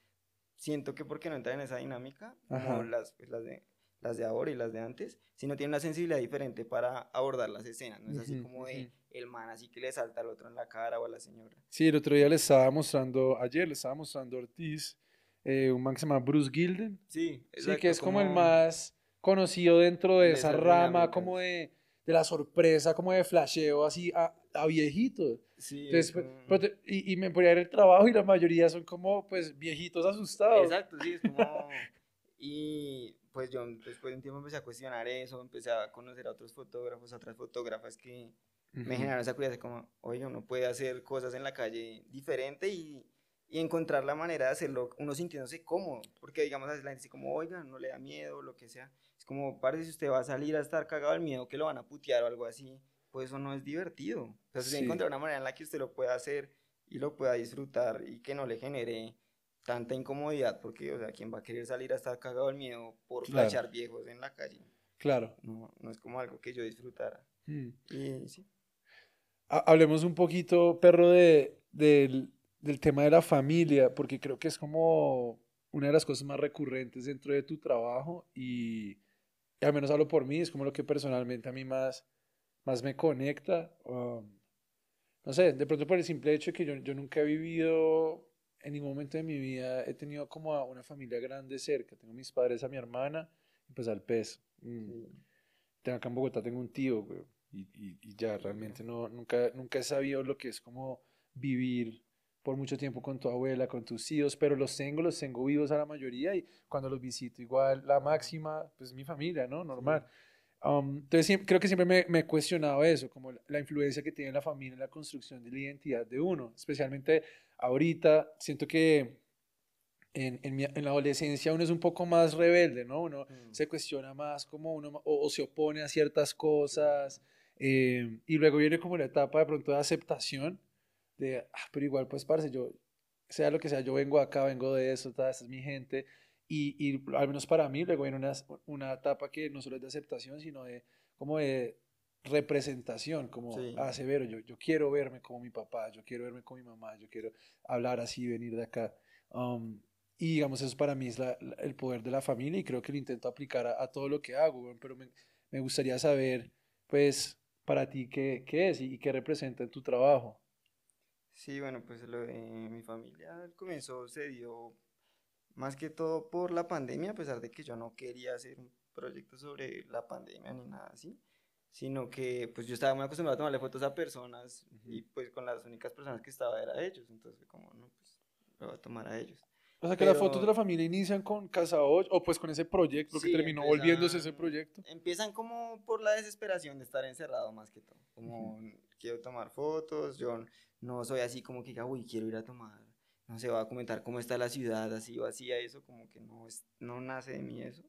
Siento que porque no entran en esa dinámica, como las, pues, las, de, las de ahora y las de antes, sino tienen una sensibilidad diferente para abordar las escenas. No es así como de el man así que le salta al otro en la cara o a la señora. Sí, el otro día le estaba mostrando, ayer le estaba mostrando Ortiz, eh, un man que se llama Bruce Gilden. Sí, sí que es como, el más conocido dentro de, esa, rama, como de, de la sorpresa, como de flasheo, así a, a viejitos. Entonces, pues, pues, y, y, me ponía en el trabajo y la mayoría son como, pues, viejitos asustados. Exacto, sí, es como... y pues yo después de un tiempo empecé a cuestionar eso, empecé a conocer a otros fotógrafos, a otras fotógrafas que me generaron esa curiosidad, como, oye, uno puede hacer cosas en la calle diferente y, y encontrar la manera de hacerlo, uno sintiéndose cómodo, porque digamos, la gente dice como, oiga, no le da miedo, lo que sea, es como, parece si usted va a salir a estar cagado del miedo que lo van a putear o algo así, pues eso no es divertido. O sea, se encontrar una manera en la que usted lo pueda hacer y lo pueda disfrutar y que no le genere tanta incomodidad, porque, o sea, ¿quién va a querer salir a estar cagado el miedo por claro. viejos en la calle? Claro. No, es como algo que yo disfrutara. Mm. Hablemos un poquito, perro, del, tema de la familia, porque creo que es como una de las cosas más recurrentes dentro de tu trabajo y, al menos hablo por mí, es como lo que personalmente a mí más más me conecta. Um, no sé, de pronto por el simple hecho que yo, yo nunca he vivido, en ningún momento de mi vida he tenido como a una familia grande cerca. Tengo mis padres, a mi hermana y pues al pez. Mm. Tengo acá en Bogotá tengo un tío, y, ya realmente no, nunca, nunca he sabido lo que es como vivir por mucho tiempo con tu abuela, con tus hijos, pero los tengo, los tengo vivos a la mayoría y cuando los visito igual, la máxima, pues mi familia, ¿no? Normal entonces creo que siempre me, me, he cuestionado eso, como la influencia que tiene la familia en la construcción de la identidad de uno, especialmente ahorita, siento que en, en, mi, en la adolescencia uno es un poco más rebelde, ¿no? Uno mm. se cuestiona más como uno, o, se opone a ciertas cosas, eh, y luego viene como la etapa de pronto de aceptación, de, ah, pero igual pues, parce, yo, sea lo que sea, yo vengo acá, vengo de eso, toda esta es mi gente, y, y, al menos para mí, luego viene una, una etapa que no solo es de aceptación, sino de como de representación, como sí. yo, yo quiero verme como mi papá, yo quiero verme como mi mamá, yo quiero hablar así, venir de acá. Um, y digamos, eso para mí es la, el poder de la familia y creo que lo intento aplicar a, todo lo que hago, pero me, me, gustaría saber, pues, para ti, qué, qué es y, qué representa en tu trabajo. Sí, bueno, pues lo de mi familia comenzó se dio más que todo por la pandemia, a pesar de que yo no quería hacer un proyecto sobre la pandemia ni nada así, sino que pues yo estaba muy acostumbrado a tomarle fotos a personas y pues con las únicas personas que estaba era ellos, entonces como no, pues lo voy a tomar a ellos. O sea que las fotos de la familia inician con Casa 8 o pues con ese proyecto que terminó volviéndose ese proyecto. Empiezan como por la desesperación de estar encerrado más que todo. Como quiero tomar fotos, yo no soy así como que diga, uy, quiero ir a tomar no se va a comentar cómo está la ciudad, así vacía, eso, como que no, no nace de mí eso.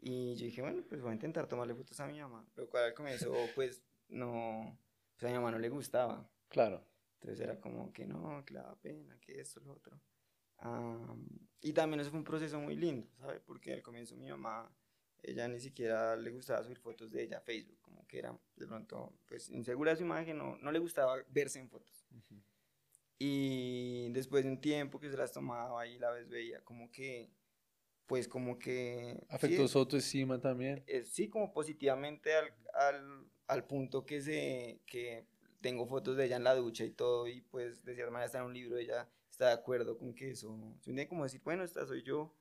Y yo dije, bueno, pues voy a intentar tomarle fotos a mi mamá, lo cual al comienzo, pues, no, pues a mi mamá no le gustaba. Claro. Entonces era como que no, que la pena, que esto, lo otro. y también eso fue un proceso muy lindo, ¿sabes? Porque al comienzo mi mamá, ella ni siquiera le gustaba subir fotos de ella a Facebook, como que era de pronto, pues insegura de su imagen, no, no le gustaba verse en fotos. Y después de un tiempo que se las tomaba y la vez veía como que, pues como que... Afectó sí, su autoestima también. Eh, sí, como positivamente al, al, al, punto que, se, que tengo fotos de ella en la ducha y todo y pues de cierta manera está en un libro, ella está de acuerdo con que eso. Se como decir, bueno, esta soy yo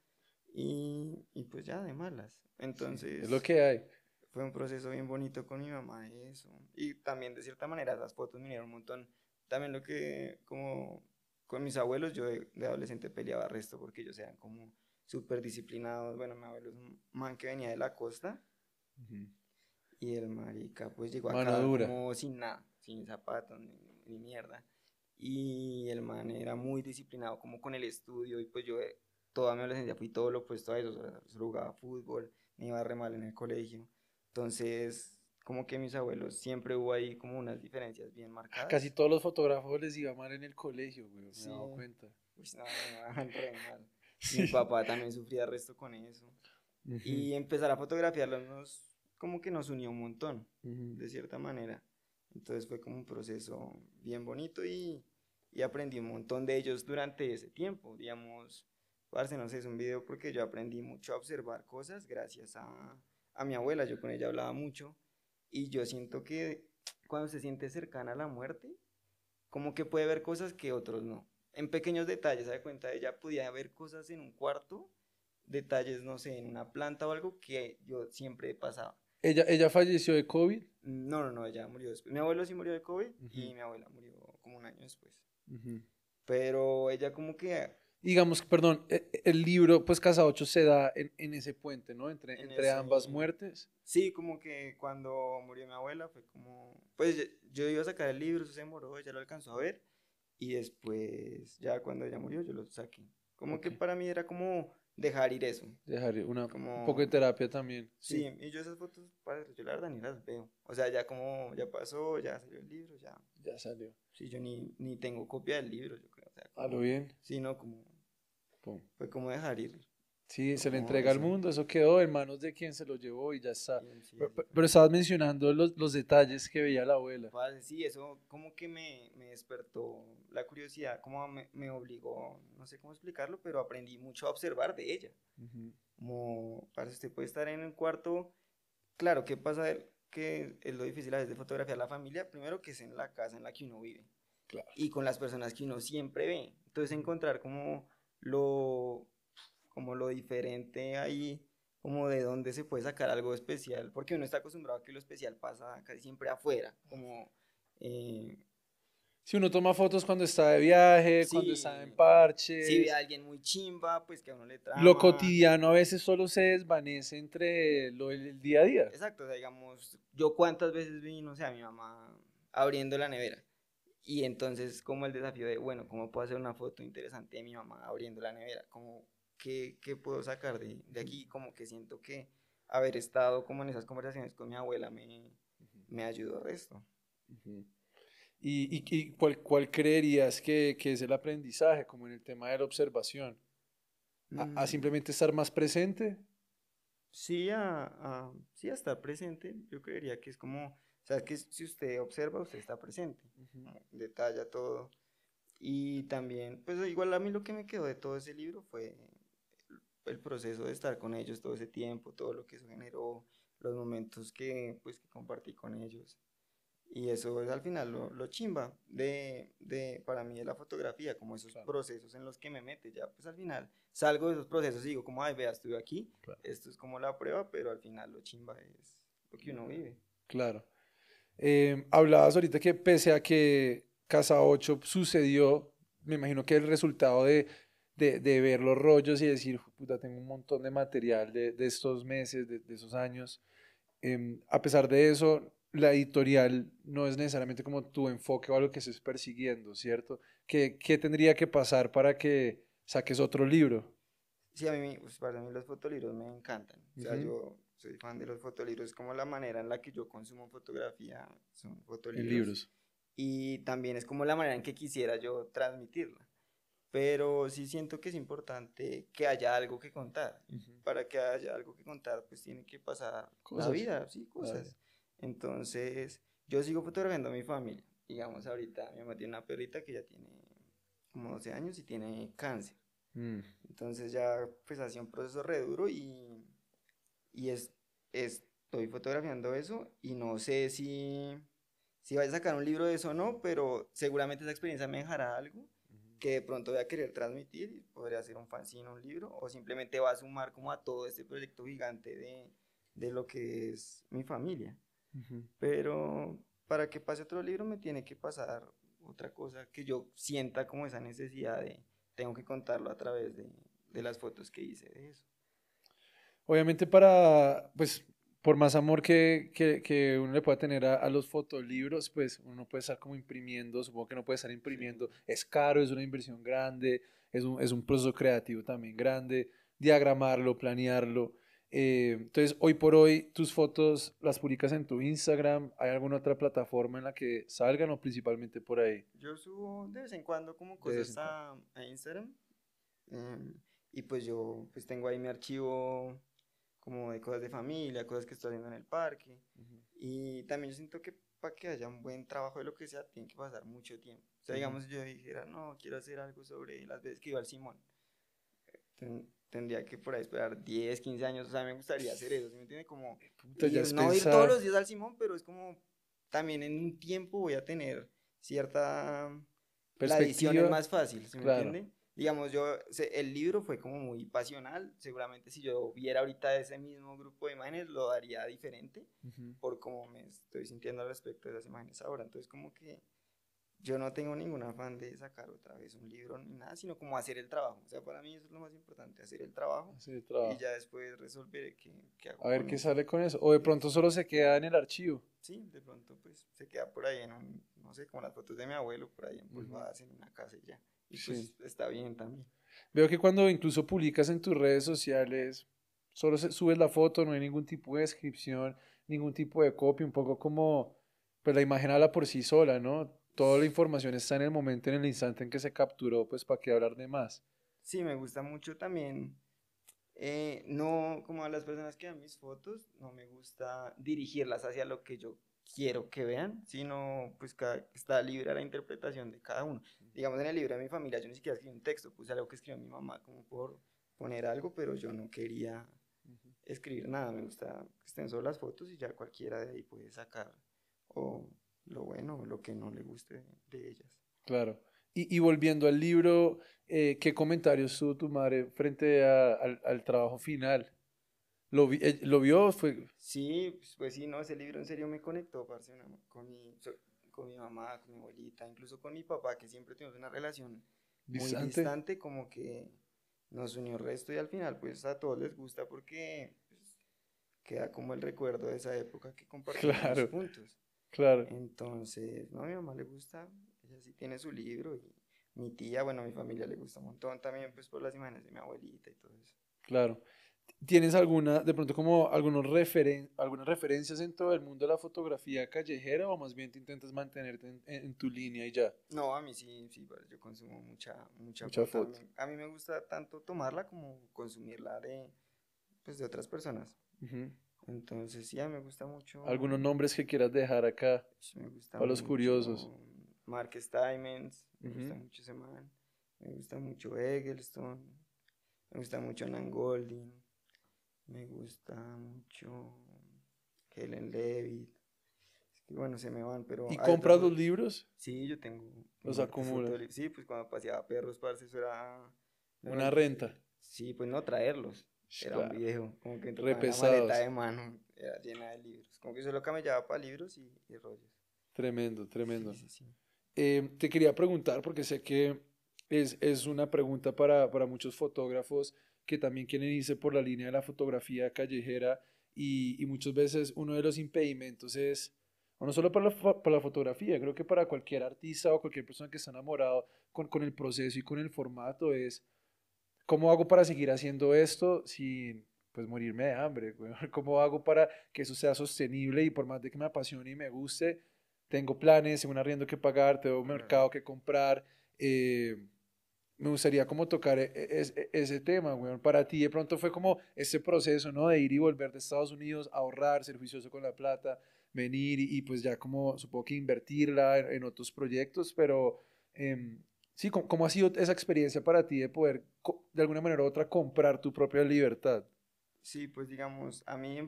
y, y pues ya de malas. Entonces... es lo que hay fue un proceso bien bonito con mi mamá eso. Y también de cierta manera las fotos me dieron un montón también lo que, como con mis abuelos, yo de, adolescente peleaba resto porque ellos eran como súper disciplinados. Bueno, mi abuelo es un man que venía de la costa. Y el marica, pues llegó acá como sin nada, sin zapatos ni, mierda. Y el man era muy disciplinado, como con el estudio. Y pues yo toda mi adolescencia fui todo lo opuesto a eso. jugaba fútbol, me iba re mal en el colegio. Entonces, como que mis abuelos siempre hubo ahí como unas diferencias bien marcadas. Casi todos los fotógrafos les iba mal en el colegio, güey, me he dado cuenta. Pues no, me no, mal. Mi papá también sufría resto con eso. Y empezar a fotografiarlos nos, como que nos unió un montón, de cierta manera. Entonces fue como un proceso bien bonito y, y aprendí un montón de ellos durante ese tiempo. Digamos, parce, no sé, es un video porque yo aprendí mucho a observar cosas gracias a, a mi abuela. Yo con ella hablaba mucho y yo siento que cuando se siente cercana a la muerte, como que puede ver cosas que otros no. En pequeños detalles, se da cuenta, ella podía ver cosas en un cuarto, detalles, no sé, en una planta o algo que yo siempre pasaba. ¿Ella, ella falleció de COVID? No, no, no, ella murió después. Mi abuelo sí murió de COVID y mi abuela murió como un año después. Pero ella como que digamos, perdón, e, e, el libro, pues Casa 8 se da en, en ese puente, ¿no? Entre, entre ambas muertes. Sí, como que cuando murió mi abuela fue como, pues yo iba a sacar el libro, se demoró, ella lo alcanzó a ver y después ya cuando ella murió yo lo saqué. Como que para mí era como dejar ir eso. Dejar ir, una, como, un poco de terapia también. Sí, y yo esas fotos, yo la verdad ni las veo. O sea, ya como, ya pasó, ya salió el libro, ya. Ya salió. Sí, yo ni, ni tengo copia del libro, yo a ah, lo bien. Sí, no, como. Fue como dejar ir. Sí, se le entrega al mundo, eso quedó en manos de quien se lo llevó y ya está. pero, estabas mencionando los, los, detalles que veía la abuela. Sí, eso como que me, me despertó la curiosidad, como me, me, obligó, no sé cómo explicarlo, pero aprendí mucho a observar de ella. Como, parece usted puede estar en el cuarto, claro, ¿qué pasa? Que es lo difícil a veces de fotografiar la familia, primero que es en la casa en la que uno vive y con las personas que uno siempre ve. Entonces encontrar como lo, como lo diferente ahí, como de dónde se puede sacar algo especial, porque uno está acostumbrado a que lo especial pasa casi siempre afuera, como... Eh, si uno toma fotos cuando está de viaje, cuando está en parche Si ve a alguien muy chimba, pues que a uno le trae. Lo cotidiano a veces solo se desvanece entre lo del día a día. Exacto, o sea, digamos, yo cuántas veces vi, no sé, a mi mamá abriendo la nevera. Y entonces como el desafío de, bueno, ¿cómo puedo hacer una foto interesante de mi mamá abriendo la nevera? Como, ¿qué, qué puedo sacar de, de, aquí? Como que siento que haber estado como en esas conversaciones con mi abuela me, me ayudó a esto. ¿Y, y, cuál, creerías que, que, es el aprendizaje, como en el tema de la observación? ¿A, a mm. simplemente estar más presente? Sí a, a, sí, a estar presente. Yo creería que es como sea, que si usted observa, usted está presente, detalla todo. Y también, pues igual a mí lo que me quedó de todo ese libro fue el proceso de estar con ellos todo ese tiempo, todo lo que eso generó, los momentos que, pues, que compartí con ellos. Y eso es al final lo, lo chimba de, de, para mí, de la fotografía, como esos procesos en los que me mete. Ya, pues al final salgo de esos procesos y digo, como, ay, vea, estuve aquí, esto es como la prueba, pero al final lo chimba es lo que uno vive. Claro. Em, hablabas ahorita que pese a que Casa 8 sucedió, me imagino que el resultado de, de, ver los rollos y decir, puta, tengo un montón de material de, estos meses, de, esos años, em, a pesar de eso, la editorial no es necesariamente como tu enfoque o algo que estés persiguiendo, ¿cierto? ¿Qué, qué tendría que pasar para que saques otro libro? Sí, a mí, pues, los fotolibros me encantan. O sea, yo soy fan de los fotolibros, es como la manera en la que yo consumo fotografía, son fotolibros. Y también es como la manera en que quisiera yo transmitirla. Pero sí siento que es importante que haya algo que contar. Para que haya algo que contar, pues tiene que pasar cosas. la vida, sí, cosas. Entonces, yo sigo fotografiando a mi familia. Digamos, ahorita mi mamá tiene una perrita que ya tiene como 12 años y tiene cáncer. Mm. Entonces ya pues hacía un proceso reduro y y es, estoy fotografiando eso y no sé si, si vaya a sacar un libro de eso o no, pero seguramente esa experiencia me dejará algo que de pronto voy a querer transmitir, y podría hacer un fanzine, un libro, o simplemente va a sumar como a todo este proyecto gigante de, lo que es mi familia. Pero para que pase otro libro me tiene que pasar otra cosa que yo sienta como esa necesidad de, tengo que contarlo a través de las fotos que hice de eso. Obviamente para, pues, por más amor que, que, uno le pueda tener a, los fotolibros, pues uno puede estar como imprimiendo, supongo que no puede estar imprimiendo, es caro, es una inversión grande, es un, es un proceso creativo también grande, diagramarlo, planearlo. Eh, entonces, hoy por hoy, tus fotos las publicas en tu Instagram. ¿Hay alguna otra plataforma en la que salgan o principalmente por ahí? Yo subo de vez en cuando como cosas A, Instagram. Em, y pues yo pues tengo ahí mi archivo como de cosas de familia, cosas que estoy haciendo en el parque. Y también yo siento que para que haya un buen trabajo de lo que sea, tiene que pasar mucho tiempo. O sea, digamos, yo dijera, no, quiero hacer algo sobre las veces que iba al Simón. tendría que por ahí esperar 10, 15 años. O sea, me gustaría hacer eso. ¿sí me entiende? Como. Puta, no ir todos los días al Simón, pero es como. También en un tiempo voy a tener cierta. Perspectiva. es más fácil, ¿sí me entiende? digamos, yo, el libro fue como muy pasional, seguramente si yo viera ahorita ese mismo grupo de imágenes lo daría diferente por cómo me estoy sintiendo al respecto de esas imágenes ahora, entonces como que yo no tengo ningún afán de sacar otra vez un libro ni nada, sino como hacer el trabajo. O sea, para mí eso es lo más importante, hacer el trabajo. Hacer el trabajo. Y ya después resolveré qué, qué hago. A ver qué sale con eso. O de pronto solo se queda en el archivo. Sí, de pronto pues se queda por ahí en un, no sé, como las fotos de mi abuelo, por ahí empolvadas en una casa y ya. Pues está bien también. Veo que cuando incluso publicas en tus redes sociales, solo subes la foto, no hay ningún tipo de descripción, ningún tipo de copia, un poco como pues la imagen habla por sí sola, ¿no? Toda la información está en el momento, en el instante en que se capturó, pues para qué hablar de más. Sí, me gusta mucho también. Eh, no, como a las personas que dan mis fotos, no me gusta dirigirlas hacia lo que yo quiero que vean, sino pues está libre la interpretación de cada uno. Digamos, en el libro de mi familia yo ni siquiera escribí un texto, puse algo que escribió mi mamá como por poner algo, pero yo no quería escribir nada, me gusta que estén solo las fotos y ya cualquiera de ahí puede sacar o lo bueno o lo que no le guste de ellas. Claro. Y, y volviendo al libro, eh, ¿qué comentarios tuvo tu madre frente al, al trabajo final? Lo, eh, lo vio, fue... Sí, pues, pues sí, no, ese libro en serio me conectó, con, mi, con mi mamá, con mi abuelita, incluso con mi papá, que siempre tuvimos una relación muy distante, como que nos unió el resto y al final pues a todos les gusta porque pues, queda como el recuerdo de esa época que compartimos juntos. Claro. Entonces, no, a mi mamá le gusta, ella sí tiene su libro y mi tía, bueno, a mi familia le gusta un montón también pues por las imágenes de mi abuelita y todo eso. Claro. ¿Tienes alguna, de pronto como algunos algunas referencias en todo el mundo de la fotografía callejera o más bien te intentas mantenerte en, tu línea y ya? No, a mí sí, sí, yo consumo mucha, mucha, foto. A, mí, me gusta tanto tomarla como consumirla de, pues, de otras personas. Entonces, sí, me gusta mucho. ¿Algunos nombres que quieras dejar acá? Pues, me para los curiosos. Mark Stymens, me gusta mucho ese Me gusta mucho Eggleston, me gusta mucho Nan Golding. Me gusta mucho Helen Levitt. Es bueno, se me van, pero... ¿Y compras los libros? Sí, yo tengo... ¿Los acumulas? Sí, pues cuando paseaba perros, parce, eso era... ¿Una renta? Sí, pues no traerlos. Era un viejo, como que entraba la maleta de mano, era llena de libros. Como que solo llevaba para libros y, rollos. Tremendo, tremendo. Eh, te quería preguntar, porque sé que es, es una pregunta para, para muchos fotógrafos, que también quieren irse por la línea de la fotografía callejera y, muchas veces uno de los impedimentos es, o no solo para la, fotografía, creo que para cualquier artista o cualquier persona que está enamorado con, el proceso y con el formato es, ¿cómo hago para seguir haciendo esto sin pues morirme de hambre? ¿Cómo hago para que eso sea sostenible y por más de que me apasione y me guste, tengo planes, tengo un arriendo que pagar, tengo un mercado que comprar, eh, me gustaría como tocar e, e, e, ese tema, güey, Para ti de pronto fue como ese proceso, ¿no? De ir y volver de Estados Unidos, ahorrar, ser juicioso con la plata, venir y, pues ya como supongo que invertirla en, otros proyectos, pero em, sí, ¿cómo, ha sido esa experiencia para ti de poder de alguna manera u otra comprar tu propia libertad? Sí, pues digamos, a mí,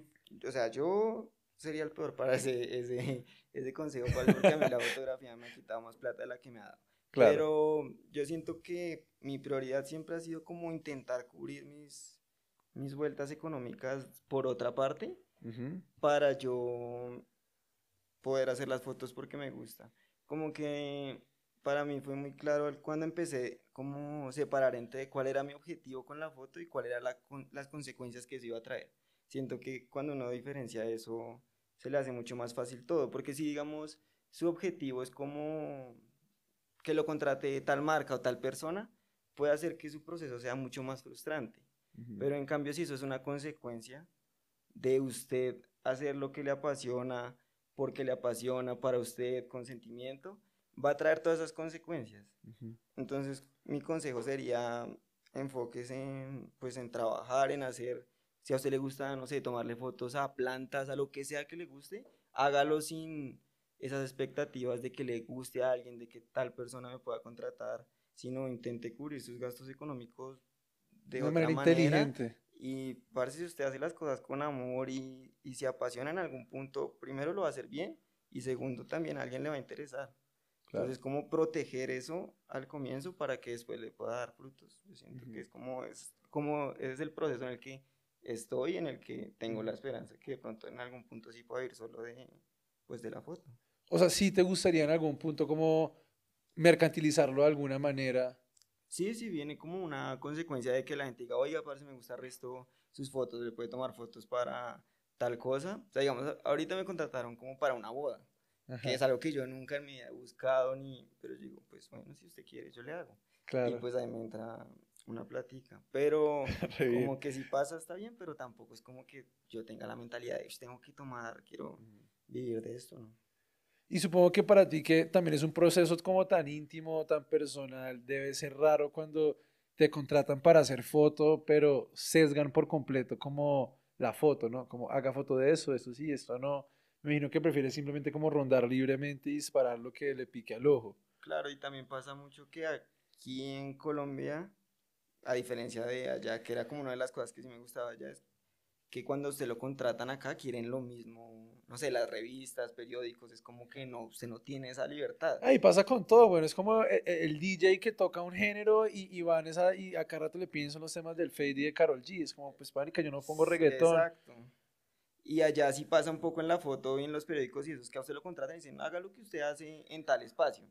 o sea, yo sería el peor para ese, ese consejo, pues, porque a mí la fotografía me ha quitado más plata de la que me ha dado. Pero yo siento que mi prioridad siempre ha sido como intentar cubrir mis, mis vueltas económicas por otra parte para yo poder hacer las fotos porque me gusta. Como que para mí fue muy claro cuando empecé como separar entre cuál era mi objetivo con la foto y cuál eran la, las consecuencias que se iba a traer. Siento que cuando uno diferencia eso, se le hace mucho más fácil todo, porque si digamos su objetivo es como que lo contrate tal marca o tal persona puede hacer que su proceso sea mucho más frustrante. Pero en cambio, si eso es una consecuencia de usted hacer lo que le apasiona, porque le apasiona para usted con sentimiento, va a traer todas esas consecuencias. Entonces, mi consejo sería enfóquese pues, en trabajar, en hacer, si a usted le gusta, no sé, tomarle fotos a plantas, a lo que sea que le guste, hágalo sin, esas expectativas de que le guste a alguien, de que tal persona me pueda contratar, sino intente cubrir sus gastos económicos de, otra manera, inteligente. Y parece si usted hace las cosas con amor y, y se apasiona en algún punto, primero lo va a hacer bien y segundo también a alguien le va a interesar. Entonces, cómo proteger eso al comienzo para que después le pueda dar frutos. Yo siento que es como, es como es el proceso en el que estoy, en el que tengo la esperanza que de pronto en algún punto sí pueda ir solo de, pues, de la foto. O sea, sí te gustaría en algún punto como mercantilizarlo de alguna manera. Sí, sí, viene como una consecuencia de que la gente diga, oiga, parece me gusta resto, sus fotos, le puede tomar fotos para tal cosa. O sea, digamos, ahorita me contrataron como para una boda, que es algo que yo nunca me he buscado ni, pero digo, pues bueno, si usted quiere, yo le hago. Claro. Y pues ahí me entra una platica, pero como que si pasa está bien, pero tampoco es como que yo tenga la mentalidad de, tengo que tomar, quiero vivir de esto, ¿no? Y supongo que para ti, que también es un proceso como tan íntimo, tan personal, debe ser raro cuando te contratan para hacer foto, pero sesgan por completo como la foto, ¿no? Como haga foto de eso, eso sí, esto no. Me imagino que prefieres simplemente como rondar libremente y disparar lo que le pique al ojo. Claro, y también pasa mucho que aquí en Colombia, a diferencia de allá, que era como una de las cosas que sí me gustaba allá, es que cuando se lo contratan acá quieren lo mismo, no sé, las revistas, periódicos, es como que no, usted no tiene esa libertad. Ahí pasa con todo, bueno, es como eh, eh, el, DJ que toca un género y, y van esa, y acá rato le piden son los temas del Fade y de Carol G, es como, pues pánica, yo no pongo reggaetón. Exacto. Y allá sí pasa un poco en la foto y en los periódicos y esos que a usted lo contratan y dicen, haga lo que usted hace en tal espacio.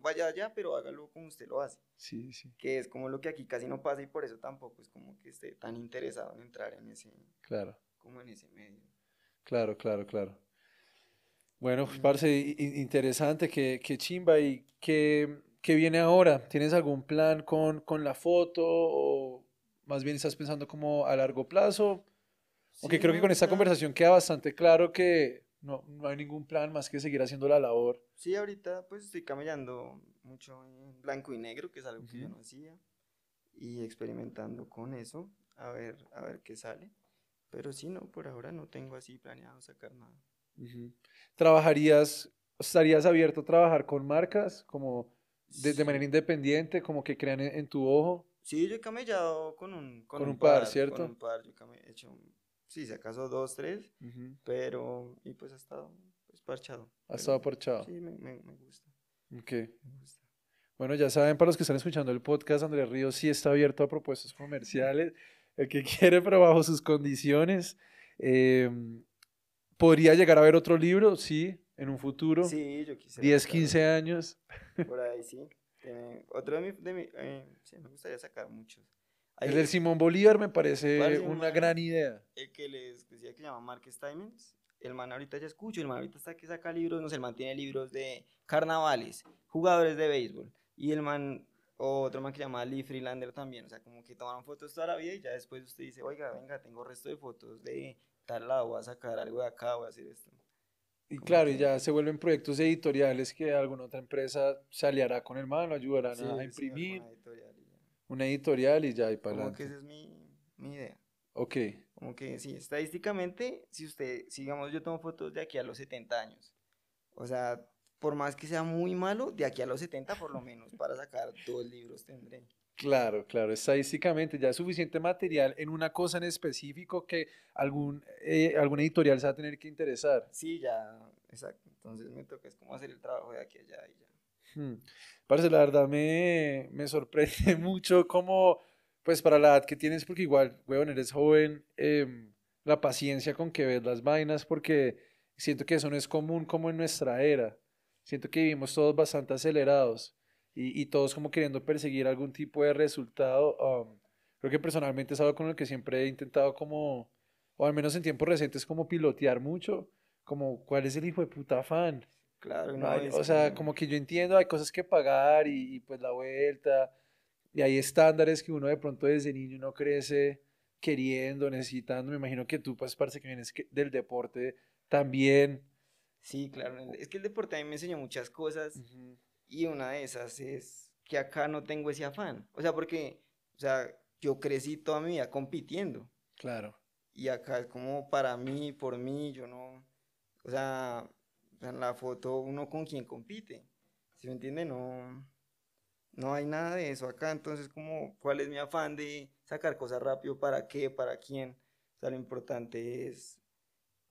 vaya allá, pero hágalo como usted lo hace. Sí, sí. Que es como lo que aquí casi no pasa y por eso tampoco es como que esté tan interesado en entrar en ese, claro. como en ese medio. Claro, claro, claro. Bueno, parece Parce, interesante, que chimba y que viene ahora. ¿Tienes algún plan con, con la foto o más bien estás pensando como a largo plazo? Aunque creo que con pues esta conversación queda bastante claro que no, no hay ningún plan más que seguir haciendo la labor. Sí, ahorita pues estoy camellando mucho en blanco y negro, que es algo que yo no hacía, y experimentando con eso, a ver, a ver qué sale. Pero sí, no, por ahora no tengo así planeado sacar nada. ¿Trabajarías, estarías abierto a trabajar con marcas como de, manera independiente, como que crean en, tu ojo? Sí, yo he camellado con un, con, un, par, ¿cierto? Con un par, yo he hecho Sí, se acaso dos, tres, pero, y pues ha estado pues, parchado. Ha estado parchado. Sí, me, gusta. Ok. Bueno, ya saben, para los que están escuchando el podcast, Andrés Ríos sí está abierto a propuestas comerciales. El que quiere, pero bajo sus condiciones. Eh, ¿Podría llegar a ver otro libro? Sí, en un futuro. Sí, yo quisiera. 10, 15 años. Por ahí, sí. otro de mi, eh, sí, me gustaría sacar muchos. El del Simón Bolívar me parece una gran idea. El que les decía que se llama Marques Timens, el man ahorita ya escucho, el man ahorita está que saca libros, no sé, el man tiene libros de carnavales, jugadores de béisbol, y el man, otro man que se llama Lee Freelander también, o sea, como que tomaron fotos toda la vida y ya después usted dice, oiga, venga, tengo resto de fotos de tal lado, voy a sacar algo de acá, voy a hacer esto. Y claro, y ya se vuelven proyectos editoriales que alguna otra empresa se aliará con el man, lo ayudarán a imprimir una editorial y ya, y para Como que esa es mi, mi idea. Ok. Como que sí, estadísticamente, si usted, si digamos, yo tomo fotos de aquí a los 70 años, o sea, por más que sea muy malo, de aquí a los 70 por lo menos, para sacar dos libros tendré. Claro, claro, estadísticamente ya es suficiente material en una cosa en específico que algún, eh, alguna editorial se va a tener que interesar. Sí, ya, exacto. Entonces me toca es como hacer el trabajo de aquí a allá y ya. Hmm. Parce, la verdad me, me sorprende mucho cómo, pues para la edad que tienes, porque igual, weón, eres joven, eh, la paciencia con que ves las vainas, porque siento que eso no es común como en nuestra era. Siento que vivimos todos bastante acelerados y, todos como queriendo perseguir algún tipo de resultado. Um, creo que personalmente es algo con lo que siempre he intentado como, o al menos en tiempos recientes, como pilotear mucho, como cuál es el hijo de puta fan Claro, no, hay, o sea, como que yo entiendo, hay cosas que pagar y, pues la vuelta, y hay estándares que uno de pronto desde niño no crece queriendo, necesitando, me imagino que tú, pues, parece que vienes del deporte también. Sí, claro, es que el deporte a mí me enseñó muchas cosas y una de esas es que acá no tengo ese afán, o sea, porque, o sea, yo crecí toda mi vida compitiendo. Claro. Y acá es como para mí, por mí, yo no, o sea, en la foto uno con quien compite. ¿Sí me entiende? No, no hay nada de eso acá. Entonces, como, ¿cuál es mi afán de sacar cosas rápido? ¿Para qué? ¿Para quién? lo importante es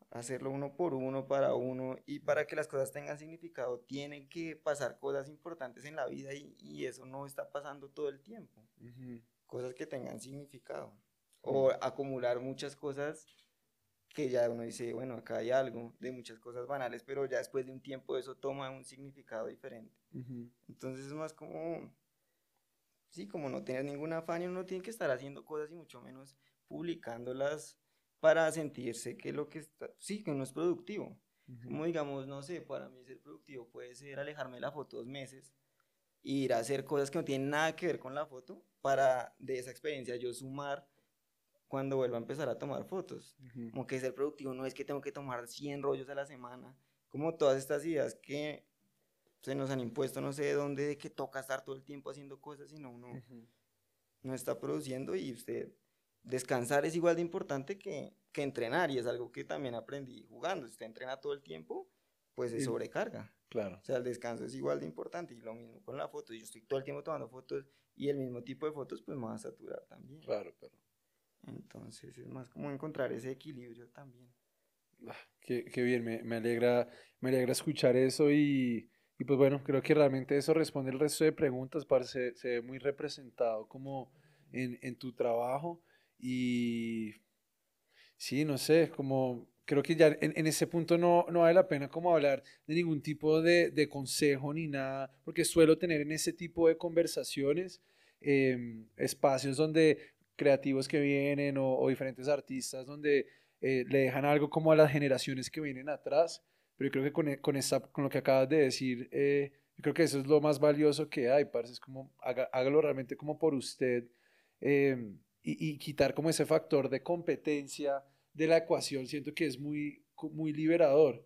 hacerlo uno por uno, para uno, y para que las cosas tengan significado, tienen que pasar cosas importantes en la vida y, eso no está pasando todo el tiempo. Cosas que tengan significado. O mm. acumular muchas cosas que ya uno dice, bueno, acá hay algo de muchas cosas banales, pero ya después de un tiempo eso toma un significado diferente. Entonces es más como, sí, como no tener ningún afán y uno tiene que estar haciendo cosas y mucho menos publicándolas para sentirse que lo que está, sí, que no es productivo. Como digamos, no sé, para mí ser productivo puede ser alejarme de la foto dos meses, ir a hacer cosas que no tienen nada que ver con la foto, para de esa experiencia yo sumar cuando vuelva a empezar a tomar fotos. Como que ser productivo no es que tengo que tomar 100 rollos a la semana. Como todas estas ideas que se nos han impuesto no sé de dónde, de que toca estar todo el tiempo haciendo cosas, sino uno no está produciendo y usted descansar es igual de importante que, entrenar y es algo que también aprendí jugando. Si usted entrena todo el tiempo, pues se sobrecarga. Claro. O sea, el descanso es igual de importante y lo mismo con la foto. Yo estoy todo el tiempo tomando fotos y el mismo tipo de fotos pues me va a saturar también. Claro, pero entonces es más como encontrar ese equilibrio también. Ah, qué, qué, bien, me, me, alegra, me alegra escuchar eso y, y, pues bueno, creo que realmente eso responde el resto de preguntas, para se ve muy representado como en, en tu trabajo y sí, no sé, como creo que ya en, ese punto no, no, vale la pena como hablar de ningún tipo de, de, consejo ni nada, porque suelo tener en ese tipo de conversaciones em, espacios donde creativos que vienen o, diferentes artistas donde eh, le dejan algo como a las generaciones que vienen atrás. Pero yo creo que con, e, con, esta, con lo que acabas de decir, eh, yo creo que eso es lo más valioso que hay, parce, es como hágalo realmente como por usted em, y, quitar como ese factor de competencia de la ecuación, siento que es muy, muy liberador.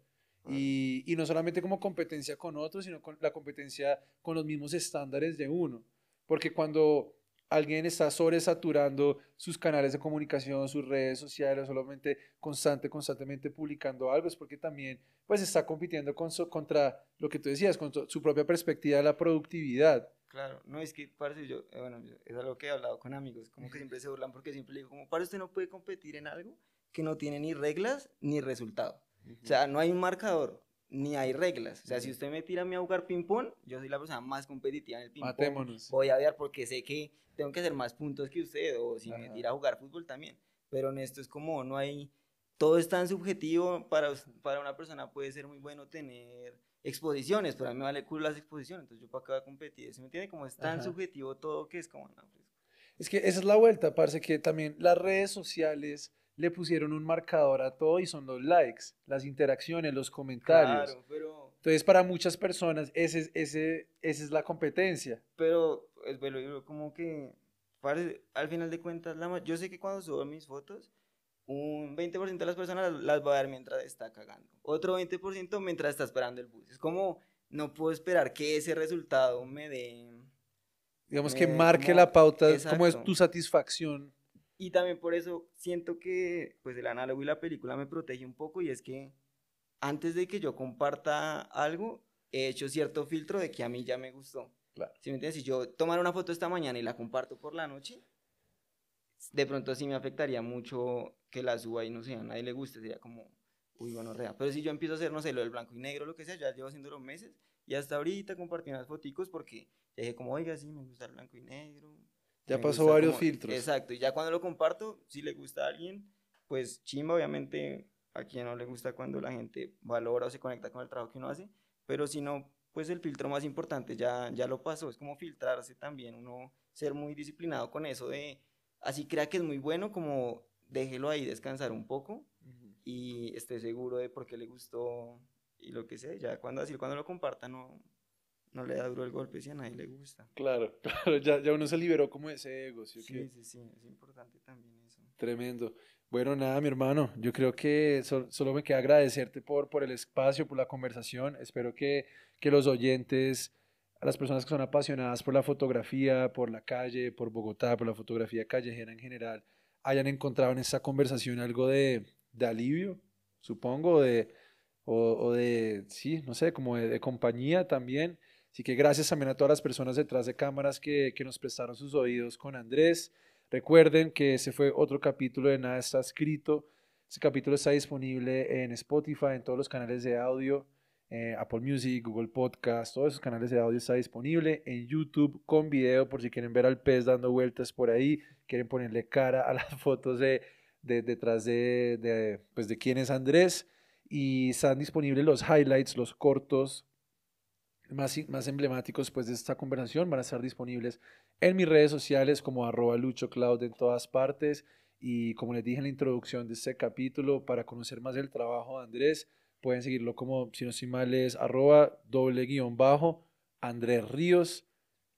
Y, y, no solamente como competencia con otros, sino con la competencia con los mismos estándares de uno. Porque cuando alguien está sobresaturando sus canales de comunicación, sus redes sociales, solamente constante, constantemente publicando algo, es porque también pues está compitiendo con contra lo que tú decías, con su propia perspectiva de la productividad. Claro, no es que, parece yo, eh, bueno, es algo que he hablado con amigos, como que siempre se burlan porque siempre le digo, como, parece usted no puede competir en algo que no tiene ni reglas ni resultado. O sea, no hay un marcador ni hay reglas. O sea, si usted me tira a mí a jugar ping-pong, yo soy la persona más competitiva en el ping-pong. Voy a ver porque sé que tengo que hacer más puntos que usted, o si me tira a jugar fútbol también. Pero en esto es como no hay. Todo es tan subjetivo. Para, para una persona puede ser muy bueno tener exposiciones, pero a mí me vale culo las exposiciones, entonces yo para acá voy a competir. ¿Se me entiende? Como es tan subjetivo todo que es como. Pues. Es que esa es la vuelta, parece que también las redes sociales le pusieron un marcador a todo y son los likes, las interacciones, los comentarios. Claro, pero... Entonces, para muchas personas, ese, ese, esa es la competencia. Pero, pues, como que, al final de cuentas, la, yo sé que cuando subo mis fotos, un 20% de las personas las va a ver mientras está cagando. Otro 20% mientras está esperando el bus. Es como, no puedo esperar que ese resultado me dé... Digamos que marque la pauta, cómo como es tu satisfacción y también por eso siento que pues el análogo y la película me protege un poco y es que antes de que yo comparta algo, he hecho cierto filtro de que a mí ya me gustó. Si me si yo tomara una foto esta mañana y la comparto por la noche, de pronto sí me afectaría mucho que la suba y no sea, a nadie le guste, sería como, uy, bueno, rea. Pero si yo empiezo a hacer, no sé, lo del blanco y negro, lo que sea, ya llevo haciendo los meses y hasta ahorita compartí unas foticos porque dije como, oiga, sí, me gusta el blanco y negro, ya pasó varios filtros. Exacto, y ya cuando lo comparto, si le gusta a alguien, pues chimba, obviamente a quien no le gusta cuando la gente valora o se conecta con el trabajo que uno hace, pero si no, pues el filtro más importante ya, ya lo pasó, es como filtrarse también, uno ser muy disciplinado con eso de, así crea que es muy bueno, como déjelo ahí descansar un poco y esté seguro de por qué le gustó y lo que sea, ya cuando así, cuando lo comparta, no, no le da duro el golpe, si a nadie le gusta. Claro, claro, ya, ya uno se liberó como ese ego. Sí, sí, sí, es importante también eso. Tremendo. Bueno, nada, mi hermano, yo creo que solo me queda agradecerte por, por el espacio, por la conversación. Espero que, que los oyentes, las personas que son apasionadas por la fotografía, por la calle, por Bogotá, por la fotografía callejera en general, hayan encontrado en esta conversación algo de, de alivio, supongo, de, o, de, sí, no sé, como de compañía también Así que gracias también a todas las personas detrás de cámaras que, que nos prestaron sus oídos con Andrés. Recuerden que ese fue otro capítulo de Nada está escrito. ese capítulo está disponible en Spotify, en todos los canales de audio, eh, Apple Music, Google Podcast, todos esos canales de audio está disponible en YouTube con video por si quieren ver al pez dando vueltas por ahí, quieren ponerle cara a las fotos de, detrás de, de, pues de quién es Andrés. Y están disponibles los highlights, los cortos, más, emblemáticos pues, de esta conversación van a estar disponibles en mis redes sociales como arroba luchocloud en todas partes. Y como les dije en la introducción de este capítulo, para conocer más el trabajo de Andrés, pueden seguirlo como, si no mal, es arroba doble guión bajo Andrés Ríos.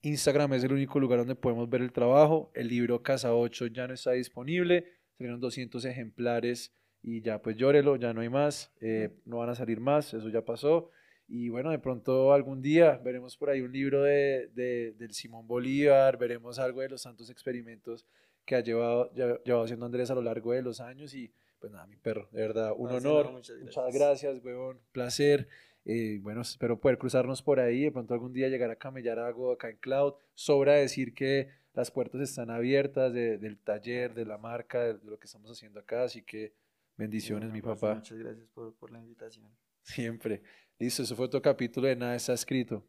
Instagram es el único lugar donde podemos ver el trabajo. El libro Casa 8 ya no está disponible. Salieron 200 ejemplares y ya pues llórelo, ya no hay más. Eh, no van a salir más, eso ya pasó. Y bueno, de pronto algún día veremos por ahí un libro de, de, del Simón Bolívar, veremos algo de los santos experimentos que ha llevado, llevado haciendo Andrés a lo largo de los años. Y pues nada, mi perro, de verdad, un ah, honor. muchas, gracias. muchas placer. Eh, bueno, espero poder cruzarnos por ahí, de pronto algún día llegar a camellar algo acá en Cloud. Sobra decir que las puertas están abiertas del taller, de la marca, de, lo que estamos haciendo acá, así que bendiciones, mi pues, papá. Muchas gracias por, por la invitación. Siempre. Listo, ese fue otro capítulo de Nada está escrito.